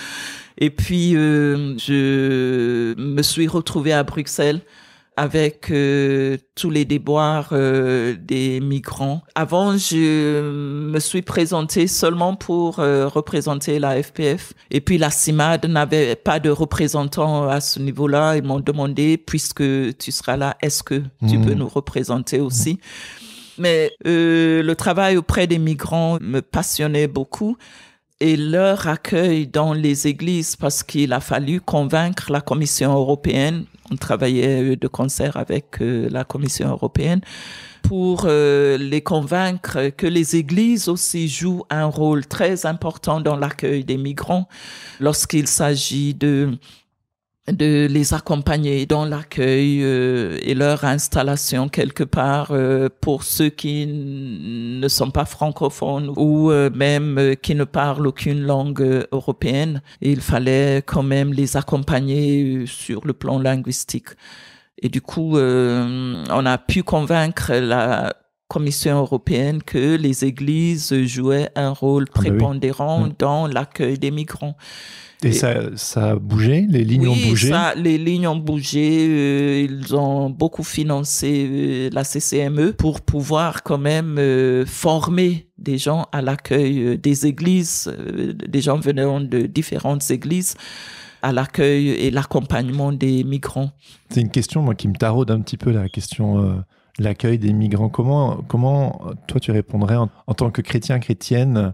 et puis je me suis retrouvée à Bruxelles avec euh, tous les déboires euh, des migrants. Avant, je me suis présentée seulement pour euh, représenter la FPF. Et puis la CIMAD n'avait pas de représentant à ce niveau-là. Ils m'ont demandé, puisque tu seras là, est-ce que tu mmh. peux nous représenter aussi Mais le travail auprès des migrants me passionnait beaucoup et leur accueil dans les églises parce qu'il a fallu convaincre la Commission européenne on travaillait euh, de concert avec euh, la Commission européenne pour euh, les convaincre que les églises aussi jouent un rôle très important dans l'accueil des migrants lorsqu'il s'agit de de les accompagner dans l'accueil euh, et leur installation quelque part euh, pour ceux qui ne sont pas francophones ou euh, même qui ne parlent aucune langue européenne. Il fallait quand même les accompagner sur le plan linguistique. Et du coup, on a pu convaincre la Commission européenne que les églises jouaient un rôle ah bah prépondérant mm. dans l'accueil des migrants. Et, ça, ça, a bougé Les lignes ont bougé ça, Les lignes ont bougé. Euh, ils ont beaucoup financé euh, la CCME pour pouvoir quand même euh, former des gens à l'accueil des églises. des gens venant de différentes églises à l'accueil et l'accompagnement des migrants. C'est une question qui me taraude un petit peu la question l'accueil des migrants. Comment, comment toi tu répondrais en tant que chrétien, chrétienne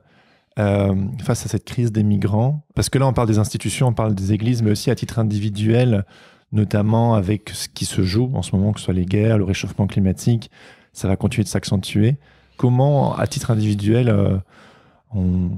euh, face à cette crise des migrants Parce que là, on parle des institutions, on parle des églises, mais aussi à titre individuel, notamment avec ce qui se joue en ce moment, que ce soit les guerres, le réchauffement climatique, ça va continuer de s'accentuer. Comment, à titre individuel, euh, on,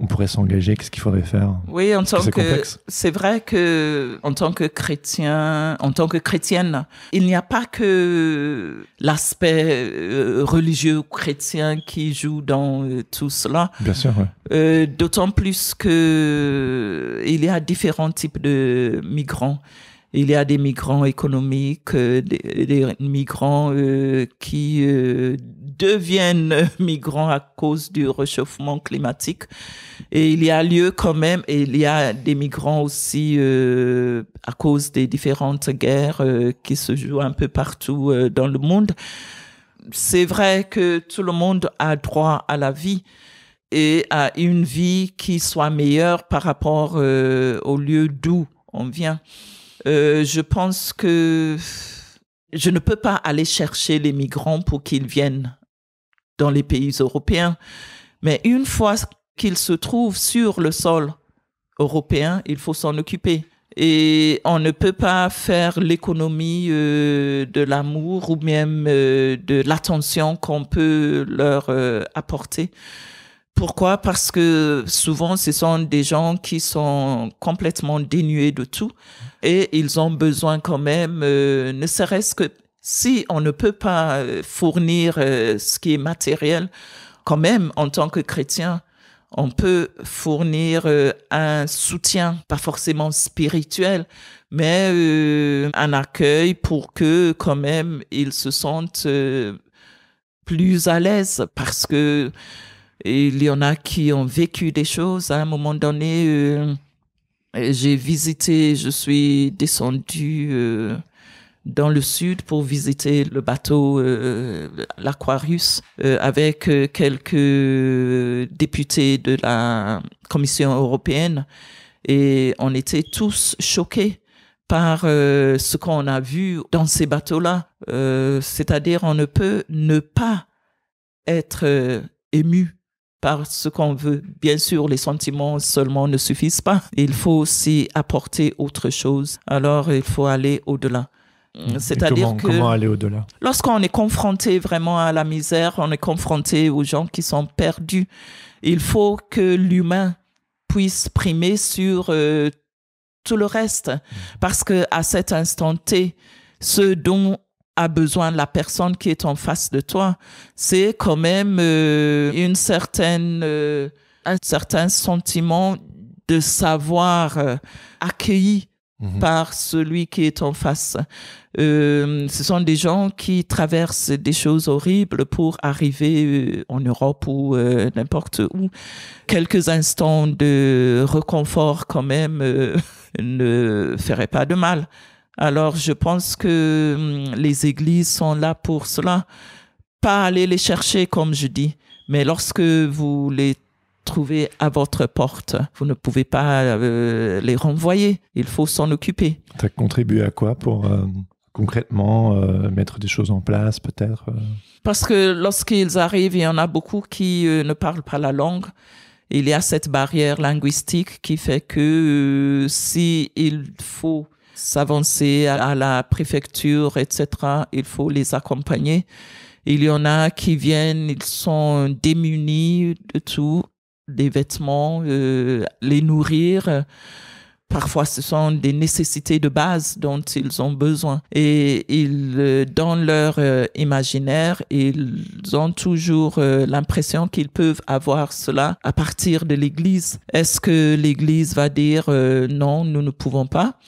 on pourrait s'engager Qu'est-ce qu'il faudrait faire Oui, en tant que c'est vrai que en tant que chrétien, en tant que chrétienne, il n'y a pas que l'aspect euh, religieux chrétien qui joue dans euh, tout cela. Bien sûr. Ouais. Euh, d'autant plus que il y a différents types de migrants il y a des migrants économiques, euh, des, migrants euh, qui euh, deviennent migrants à cause du réchauffement climatique. Et il y a lieu quand même, et il y a des migrants aussi à cause des différentes guerres qui se jouent un peu partout dans le monde. C'est vrai que tout le monde a droit à la vie et à une vie qui soit meilleure par rapport au lieu d'où on vient. Euh, je pense que je ne peux pas aller chercher les migrants pour qu'ils viennent dans les pays européens. Mais une fois qu'ils se trouvent sur le sol européen, il faut s'en occuper. Et on ne peut pas faire l'économie euh, de l'amour ou même euh, de l'attention qu'on peut leur apporter. Pourquoi Parce que souvent, ce sont des gens qui sont complètement dénués de tout et ils ont besoin quand même, euh, ne serait-ce que si on ne peut pas euh, fournir euh, ce qui est matériel, quand même, en tant que chrétien, on peut fournir un soutien, pas forcément spirituel, mais un accueil pour que quand même ils se sentent plus à l'aise parce que il y en a qui ont vécu des choses. À un moment donné, euh, j'ai visité, je suis descendue euh, dans le sud pour visiter le bateau, euh, l'Aquarius, avec quelques députés de la Commission européenne. Et on était tous choqués par ce qu'on a vu dans ces bateaux-là. C'est-à-dire, on ne peut ne pas être ému par ce qu'on veut. Bien sûr, les sentiments seulement ne suffisent pas. Il faut aussi apporter autre chose. Alors, il faut aller au-delà. Hmm. C'est-à-dire que aller au-delà Lorsqu'on est confronté vraiment à la misère, on est confronté aux gens qui sont perdus. Il faut que l'humain puisse primer sur euh, tout le reste, hmm. parce que à cet instant T, ce dont a besoin de la personne qui est en face de toi. C'est quand même euh, une certaine, euh, un certain sentiment de savoir euh, accueilli mhm. par celui qui est en face. ce sont des gens qui traversent des choses horribles pour arriver en Europe ou n'importe où. Quelques instants de reconfort quand même ne ferait pas de mal. Alors je pense que hum, les églises sont là pour cela. Pas aller les chercher, comme je dis, mais lorsque vous les trouvez à votre porte, vous ne pouvez pas euh, les renvoyer. Il faut s'en occuper. Tu contribue à quoi pour euh, concrètement euh, mettre des choses en place, peut-être Parce que lorsqu'ils arrivent, il y en a beaucoup qui ne parlent pas la langue il y a cette barrière linguistique qui fait que s'il faut s'avancer à la préfecture, etc. Il faut les accompagner. Il y en a qui viennent, ils sont démunis de tout, des vêtements, euh, les nourrir. Parfois, ce sont des nécessités de base dont ils ont besoin. Et ils, euh, dans leur euh, imaginaire, ils ont toujours l'impression qu'ils peuvent avoir cela à partir de l'Église. Est-ce que l'Église va dire non, nous ne pouvons pas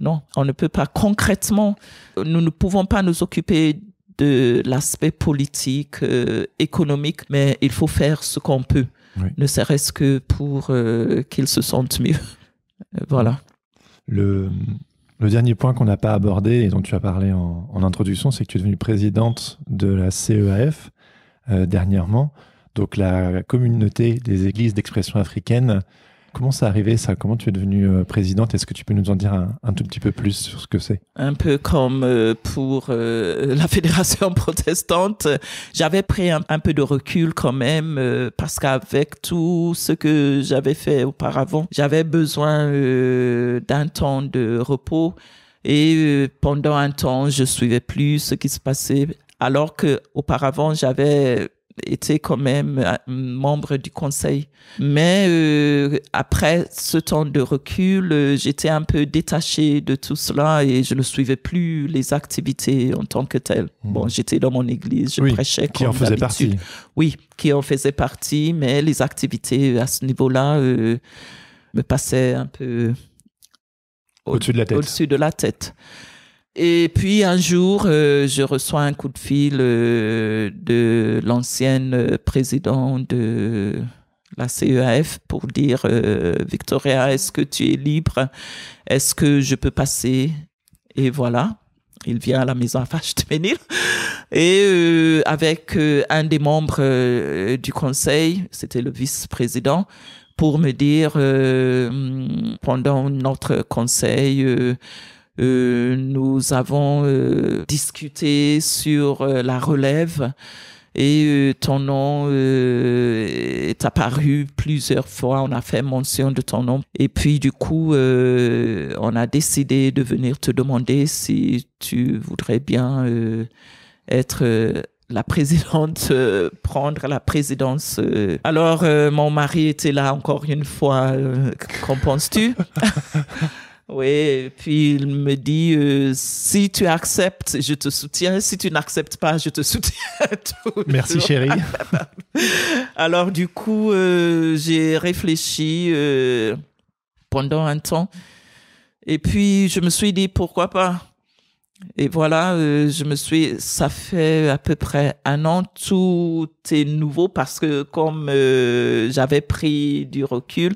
non, on ne peut pas. Concrètement, nous ne pouvons pas nous occuper de l'aspect politique, euh, économique, mais il faut faire ce qu'on peut, ne serait-ce que pour euh, qu'ils se sentent mieux. Euh, voilà. Le, dernier point qu'on n'a pas abordé et dont tu as parlé en, introduction, c'est que tu es devenue présidente de la CEAF dernièrement, donc la communauté des églises d'expression africaine Comment ça arrivé ça Comment tu es devenue euh, présidente Est-ce que tu peux nous en dire un, tout petit peu plus sur ce que c'est Un peu comme euh, pour euh, la fédération protestante, j'avais pris un, un, peu de recul quand même parce qu'avec tout ce que j'avais fait auparavant, j'avais besoin d'un temps de repos. Et pendant un temps, je suivais plus ce qui se passait alors que auparavant j'avais était quand même euh, membre du conseil. Mais euh, après ce temps de recul, euh, j'étais un peu détachée de tout cela et je ne suivais plus les activités en tant que telles. Mhm. Bon, j'étais dans mon église, je prêchais. Qui en faisait partie. Oui, qui en faisait partie, mais les activités à ce niveau-là me passaient un peu au Au-dessus de la tête. Et puis un jour, euh, je reçois un coup de fil euh, de l'ancienne euh, présidente de la CEAF pour dire Victoria, est-ce que tu es libre Est-ce que je peux passer Et voilà, il vient à la maison à venir. et avec un des membres du conseil, c'était le vice-président, pour me dire pendant notre conseil euh, nous avons euh, discuté sur euh, la relève et ton nom est apparu plusieurs fois. On a fait mention de ton nom. Et puis, du coup, on a décidé de venir te demander si tu voudrais bien être la présidente prendre la présidence. Alors, mon mari était là encore une fois. Qu'en penses-tu Oui, puis il me dit euh, si tu acceptes, je te soutiens. Si tu n'acceptes pas, je te soutiens. Merci, chérie. Alors, du coup, euh, j'ai réfléchi euh, pendant un temps. Et puis, je me suis dit pourquoi pas. Et voilà, je me suis. Ça fait à peu près un an, tout est nouveau parce que comme j'avais pris du recul.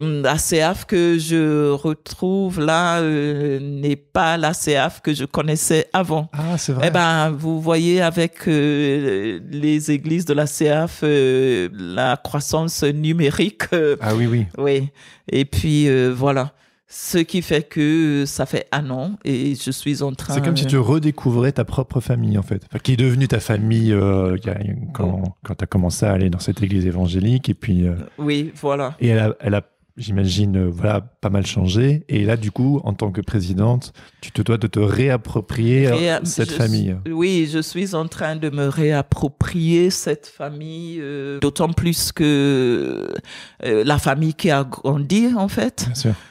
Mm, la CAF que je retrouve là euh, n'est pas la CAF que je connaissais avant. Ah, c'est vrai. Eh ben, vous voyez avec euh, les églises de la CAF, euh, la croissance numérique. ah oui, oui. Oui. Et puis, voilà. Ce qui fait que ça fait un an et je suis en train. C'est comme si tu redécouvrais ta propre famille, en fait, qui est devenue ta famille quand, tu as commencé à aller dans cette église évangélique. Et puis. oui, voilà. Et elle elle a j'imagine, euh, voilà, pas mal changé. Et là, du coup, en tant que présidente, tu te dois de te réapproprier euh, cette famille. Oui, je suis en train de me réapproprier cette famille, euh, d'autant plus que la famille qui a grandi, en fait.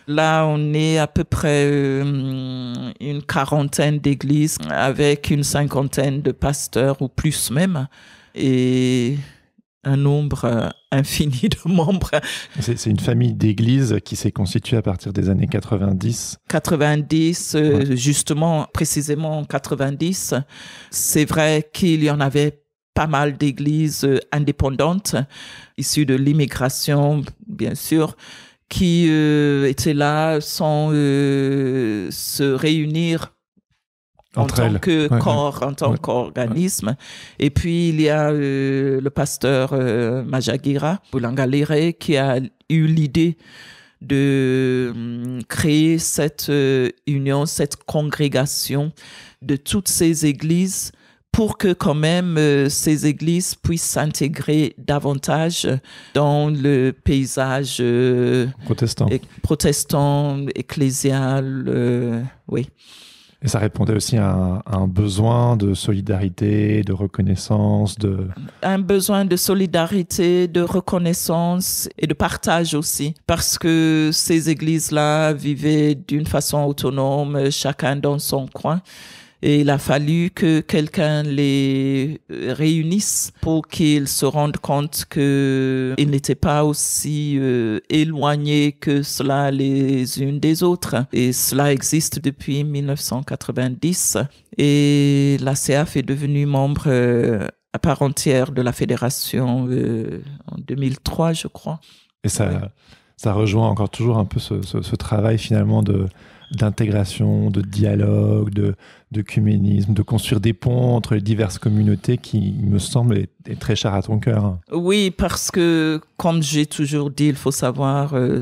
Là, on est à peu près une quarantaine d'églises avec une cinquantaine de pasteurs ou plus même. Et un nombre euh, infini de membres. C'est une famille d'églises qui s'est constituée à partir des années 90. 90, euh, justement, précisément 90. C'est vrai qu'il y en avait pas mal d'églises euh, indépendantes, issues de l'immigration, bien sûr, qui étaient là sans se réunir en tant que corps, en tant qu'organisme. Et puis il y a euh, le pasteur euh, Majagira Boulangalere qui a eu l'idée de hum, créer cette euh, union, cette congrégation de toutes ces églises pour que quand même ces églises puissent s'intégrer davantage dans le paysage protestant. protestant, ecclésial, oui. Et ça répondait aussi à un, besoin de solidarité, de reconnaissance, de... Un besoin de solidarité, de reconnaissance et de partage aussi, parce que ces églises-là vivaient d'une façon autonome, chacun dans son coin. Et il a fallu que quelqu'un les euh, réunisse pour qu'ils se rendent compte qu'ils euh, n'étaient pas aussi euh, éloignés que cela les unes des autres. Et cela existe depuis 1990. Et la CAF est devenue membre à part entière de la fédération en 2003, je crois. Et ça, ça rejoint encore toujours un peu ce travail finalement de d'intégration, de dialogue, de, de de construire des ponts entre les diverses communautés qui, me semble, est, très cher à ton cœur. Oui, parce que, comme j'ai toujours dit, il faut savoir euh,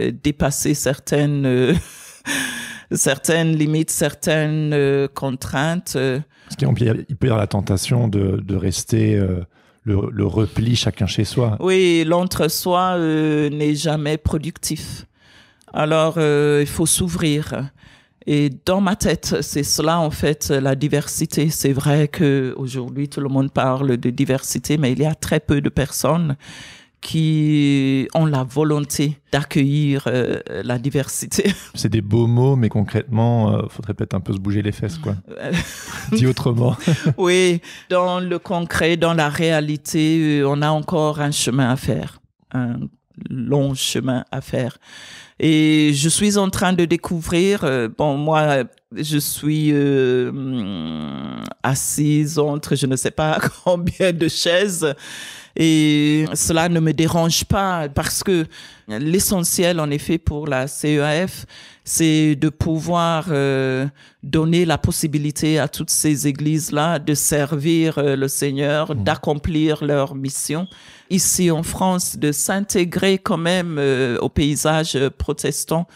euh, dépasser certaines, euh, certaines limites, certaines contraintes. Parce qu'il peut y avoir la tentation de, de rester... le, repli chacun chez soi. Oui, l'entre-soi n'est jamais productif. Alors, euh, il faut s'ouvrir. Et dans ma tête, c'est cela en fait la diversité. C'est vrai que aujourd'hui tout le monde parle de diversité, mais il y a très peu de personnes qui ont la volonté d'accueillir euh, la diversité. C'est des beaux mots, mais concrètement, il euh, faudrait peut-être un peu se bouger les fesses, quoi. Dit autrement. oui, dans le concret, dans la réalité, on a encore un chemin à faire, long chemin à faire. Et je suis en train de découvrir, euh, bon, moi, je suis euh, assise entre je ne sais pas combien de chaises et cela ne me dérange pas parce que l'essentiel en effet pour la CEAF, c'est de pouvoir euh, donner la possibilité à toutes ces églises-là de servir euh, le Seigneur, mmh. d'accomplir leur mission ici en France, de s'intégrer quand même au paysage protestant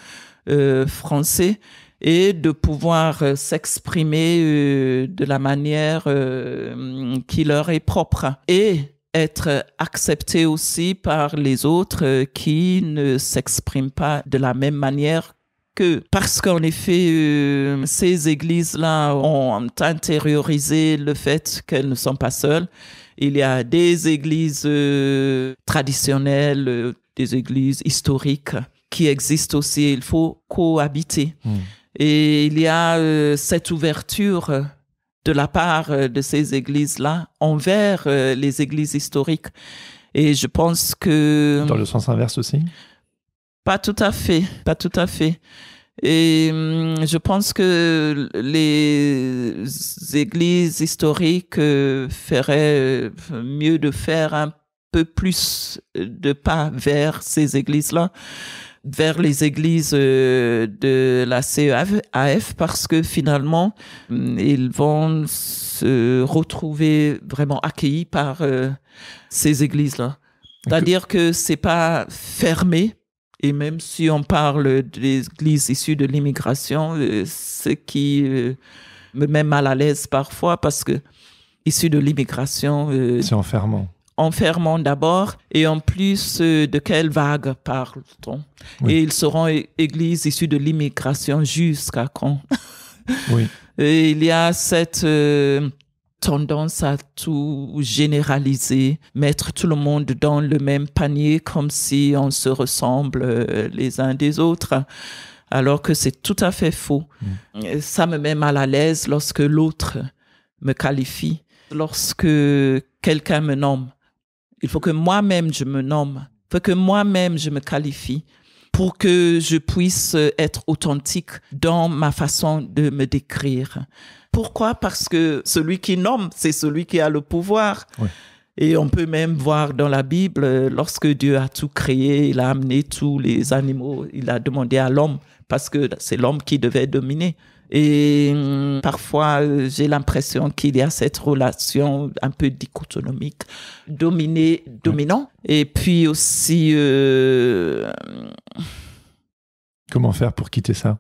français et de pouvoir euh, s'exprimer euh, de la manière euh, qui leur est propre et être accepté aussi par les autres qui ne s'expriment pas de la même manière que parce qu'en effet ces églises-là ont intériorisé le fait qu'elles ne sont pas seules, il y a des églises traditionnelles, des églises historiques qui existent aussi. Il faut cohabiter. Hmm. Et il y a euh, cette ouverture euh, de la part euh, de ces églises-là envers les églises historiques. Et je pense que... Dans le sens inverse aussi Pas tout à fait, pas tout à fait. Et hum, je pense que les églises historiques feraient mieux de faire un peu plus de pas vers ces églises-là vers les églises euh, de la CEAF parce que finalement, mm, ils vont se retrouver vraiment accueillis par euh, ces églises-là. C'est-à-dire que c'est pas fermé. Et même si on parle des églises issues de l'immigration, euh, ce qui me met mal à l'aise parfois parce que issues de l'immigration. c'est enfermant enfermant d'abord et en plus euh, de quelle vague parle-t-on Et ils seront églises issues de l'immigration jusqu'à quand Oui. il y a cette euh, tendance à tout généraliser, mettre tout le monde dans le même panier comme si on se ressemble euh, les uns des autres, alors que c'est tout à fait faux. Mm. Ça me met mal à l'aise lorsque l'autre me qualifie, lorsque quelqu'un me nomme. Il faut que moi-même je me nomme. Il faut que moi-même je me qualifie pour que je puisse être authentique dans ma façon de me décrire. Pourquoi Parce que celui qui nomme, c'est celui qui a le pouvoir. Et on peut même voir dans la Bible, lorsque Dieu a tout créé, il a amené tous les animaux, il a demandé à l'homme, parce que c'est l'homme qui devait dominer. Et hum, parfois, j'ai l'impression qu'il y a cette relation un peu dichotomique, dominé, dominant. Et puis aussi... Euh, Comment faire pour quitter ça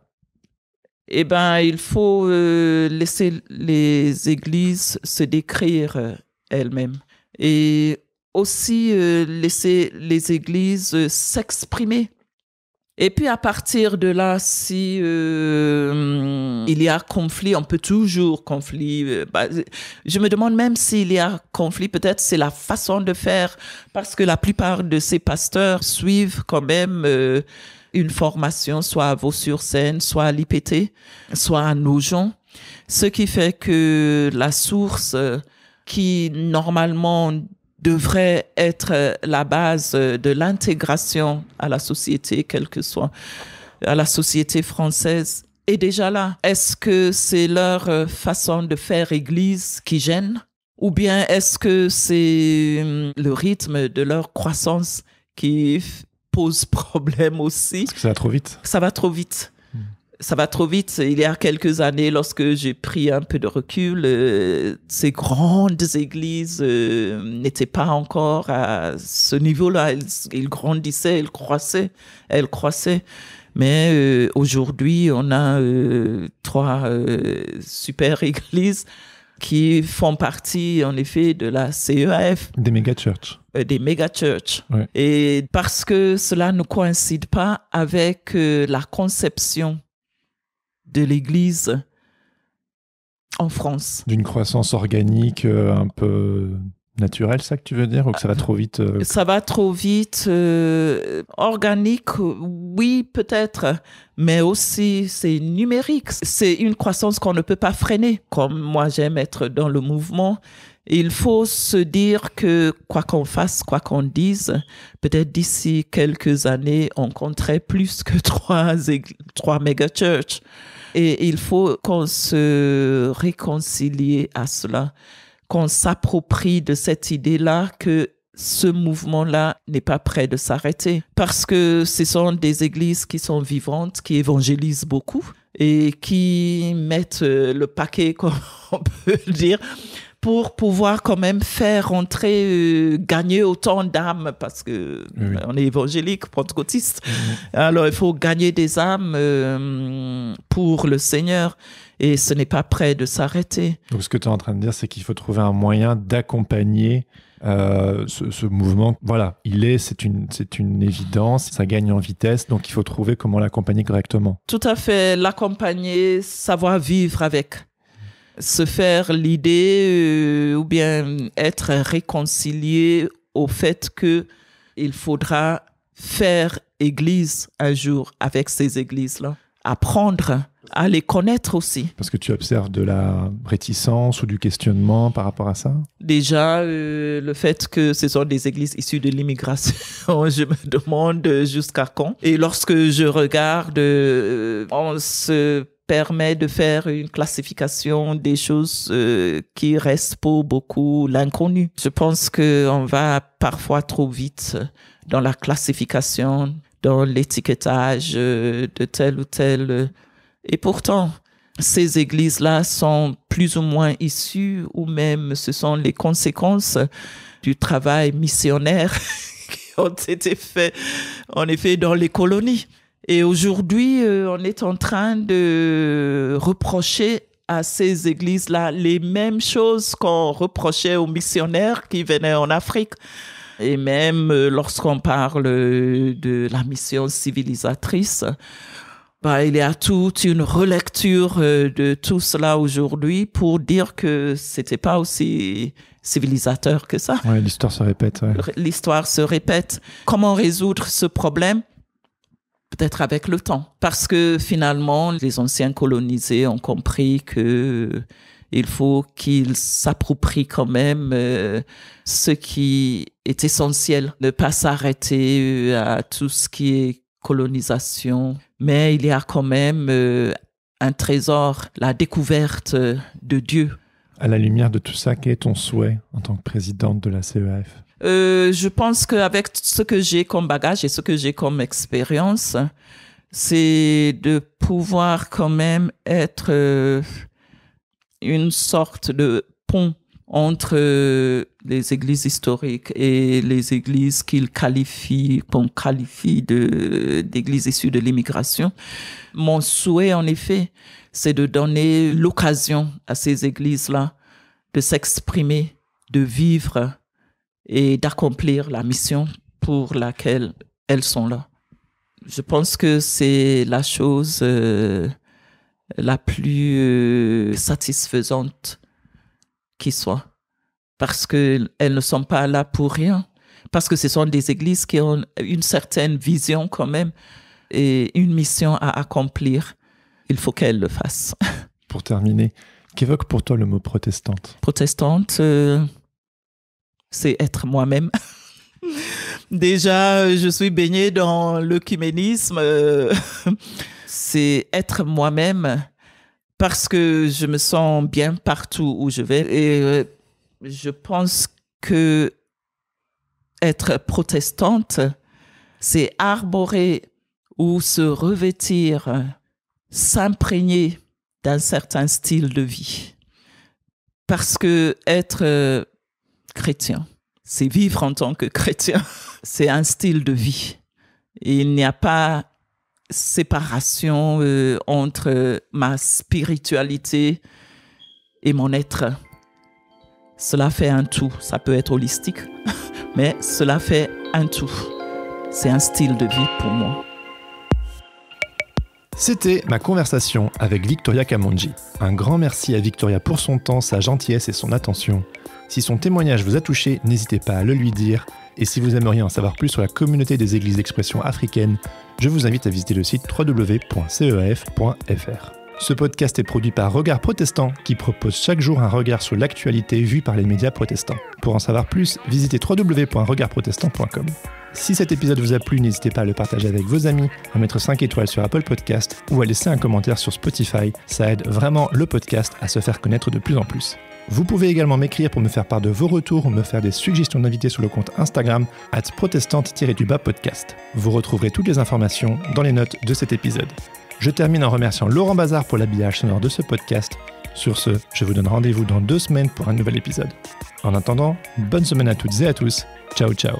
Eh bien, il faut euh, laisser les églises se décrire euh, elles-mêmes. Et aussi laisser les églises s'exprimer et puis à partir de là, si euh, il y a conflit, on peut toujours conflit. Euh, bah, je me demande même s'il y a conflit, peut-être c'est la façon de faire, parce que la plupart de ces pasteurs suivent quand même euh, une formation, soit à Vaux-sur-Seine, soit à l'IPT, soit à Nogent, ce qui fait que la source euh, qui normalement devrait être euh, la base euh, de l'intégration à la société, quelle que soit à la société française, est déjà là. Est-ce que c'est leur euh, façon de faire Église qui gêne ou bien est-ce que c'est hum, le rythme de leur croissance qui pose problème aussi que ça va trop vite. Ça va trop vite ça va trop vite. Il y a quelques années, lorsque j'ai pris un peu de recul, euh, ces grandes églises euh, n'étaient pas encore à ce niveau-là. Elles, grandissaient, elles croissaient, elles croissaient. Mais euh, aujourd'hui, on a trois super églises qui font partie, en effet, de la CEAF. Des méga churches. des méga churches. Et parce que cela ne coïncide pas avec la conception de l'Église en France. D'une croissance organique euh, un peu naturelle, ça que tu veux dire, ou que ça va trop vite euh, Ça va trop vite. Euh, organique, oui, peut-être, mais aussi c'est numérique. C'est une croissance qu'on ne peut pas freiner, comme moi j'aime être dans le mouvement. Il faut se dire que quoi qu'on fasse, quoi qu'on dise, peut-être d'ici quelques années, on compterait plus que trois, trois méga-churches. Et il faut qu'on se réconcilie à cela, qu'on s'approprie de cette idée-là que ce mouvement-là n'est pas prêt de s'arrêter parce que ce sont des églises qui sont vivantes, qui évangélisent beaucoup et qui mettent le paquet, comme on peut le dire, pour pouvoir quand même faire entrer euh, gagner autant d'âmes, parce que on est évangélique, pentecôtiste. Mhm. Alors il faut gagner des âmes euh, pour le Seigneur et ce n'est pas prêt de s'arrêter. Donc ce que tu es en train de dire, c'est qu'il faut trouver un moyen d'accompagner euh, ce, mouvement. Voilà, il est, c'est une, c'est une évidence, ça gagne en vitesse, donc il faut trouver comment l'accompagner correctement. Tout à fait, l'accompagner, savoir vivre avec se faire l'idée euh, ou bien être réconcilié au fait que il faudra faire église un jour avec ces églises-là, apprendre à les connaître aussi. Parce que tu observes de la réticence ou du questionnement par rapport à ça Déjà, euh, le fait que ce sont des églises issues de l'immigration, je me demande jusqu'à quand. Et lorsque je regarde, euh, on se permet de faire une classification des choses euh, qui restent pour beaucoup l'inconnu. Je pense qu'on va parfois trop vite dans la classification, dans l'étiquetage euh, de tel ou tel. Euh, et pourtant, ces églises-là sont plus ou moins issues ou même ce sont les conséquences du travail missionnaire qui ont été faits en effet dans les colonies. Et aujourd'hui, euh, on est en train de reprocher à ces églises-là les mêmes choses qu'on reprochait aux missionnaires qui venaient en Afrique. Et même euh, lorsqu'on parle de la mission civilisatrice, bah, il y a toute une relecture euh, de tout cela aujourd'hui pour dire que c'était pas aussi civilisateur que ça. Ouais, l'histoire se répète. L'histoire se répète. Comment résoudre ce problème peut-être avec le temps. Parce que finalement, les anciens colonisés ont compris que il faut qu'ils s'approprient quand même euh, ce qui est essentiel, ne pas s'arrêter euh, à tout ce qui est colonisation. Mais il y a quand même euh, un trésor, la découverte de Dieu. À la lumière de tout ça, quel est ton souhait en tant que présidente de la CEF euh, je pense qu'avec ce que j'ai comme bagage et ce que j'ai comme expérience, c'est de pouvoir quand même être euh, une sorte de pont entre euh, les églises historiques et les églises qu'il qualifient, qu'on qualifie de, d'églises issues de l'immigration. Mon souhait, en effet, c'est de donner l'occasion à ces églises-là de s'exprimer, de vivre, et d'accomplir la mission pour laquelle elles sont là. Je pense que c'est la chose euh, la plus euh, satisfaisante qui soit, parce qu'elles ne sont pas là pour rien, parce que ce sont des églises qui ont une certaine vision quand même et une mission à accomplir. Il faut qu'elles le fassent. Pour terminer, qu'évoque pour toi le mot protestante Protestante, euh, c'est être moi-même. Déjà, je suis baignée dans l'œcuménisme. Euh, c'est être moi-même parce que je me sens bien partout où je vais. Et euh, je pense que être protestante, c'est arborer ou se revêtir, s'imprégner d'un certain style de vie. Parce que être euh, chrétien. C'est vivre en tant que chrétien. C'est un style de vie. il n'y a pas séparation euh, entre ma spiritualité et mon être. Cela fait un tout. Ça peut être holistique, mais cela fait un tout. C'est un style de vie pour moi. C'était ma conversation avec Victoria Kamonji. Un grand merci à Victoria pour son temps, sa gentillesse et son attention. Si son témoignage vous a touché, n'hésitez pas à le lui dire. Et si vous aimeriez en savoir plus sur la communauté des églises d'expression africaine, je vous invite à visiter le site www.cef.fr. Ce podcast est produit par Regard Protestant, qui propose chaque jour un regard sur l'actualité vue par les médias protestants. Pour en savoir plus, visitez www.regardprotestant.com. Si cet épisode vous a plu, n'hésitez pas à le partager avec vos amis, à mettre 5 étoiles sur Apple Podcast ou à laisser un commentaire sur Spotify. Ça aide vraiment le podcast à se faire connaître de plus en plus. Vous pouvez également m'écrire pour me faire part de vos retours ou me faire des suggestions d'invités sous le compte Instagram at protestante-du-bas podcast. Vous retrouverez toutes les informations dans les notes de cet épisode. Je termine en remerciant Laurent Bazar pour l'habillage sonore de ce podcast. Sur ce, je vous donne rendez-vous dans deux semaines pour un nouvel épisode. En attendant, bonne semaine à toutes et à tous. Ciao ciao.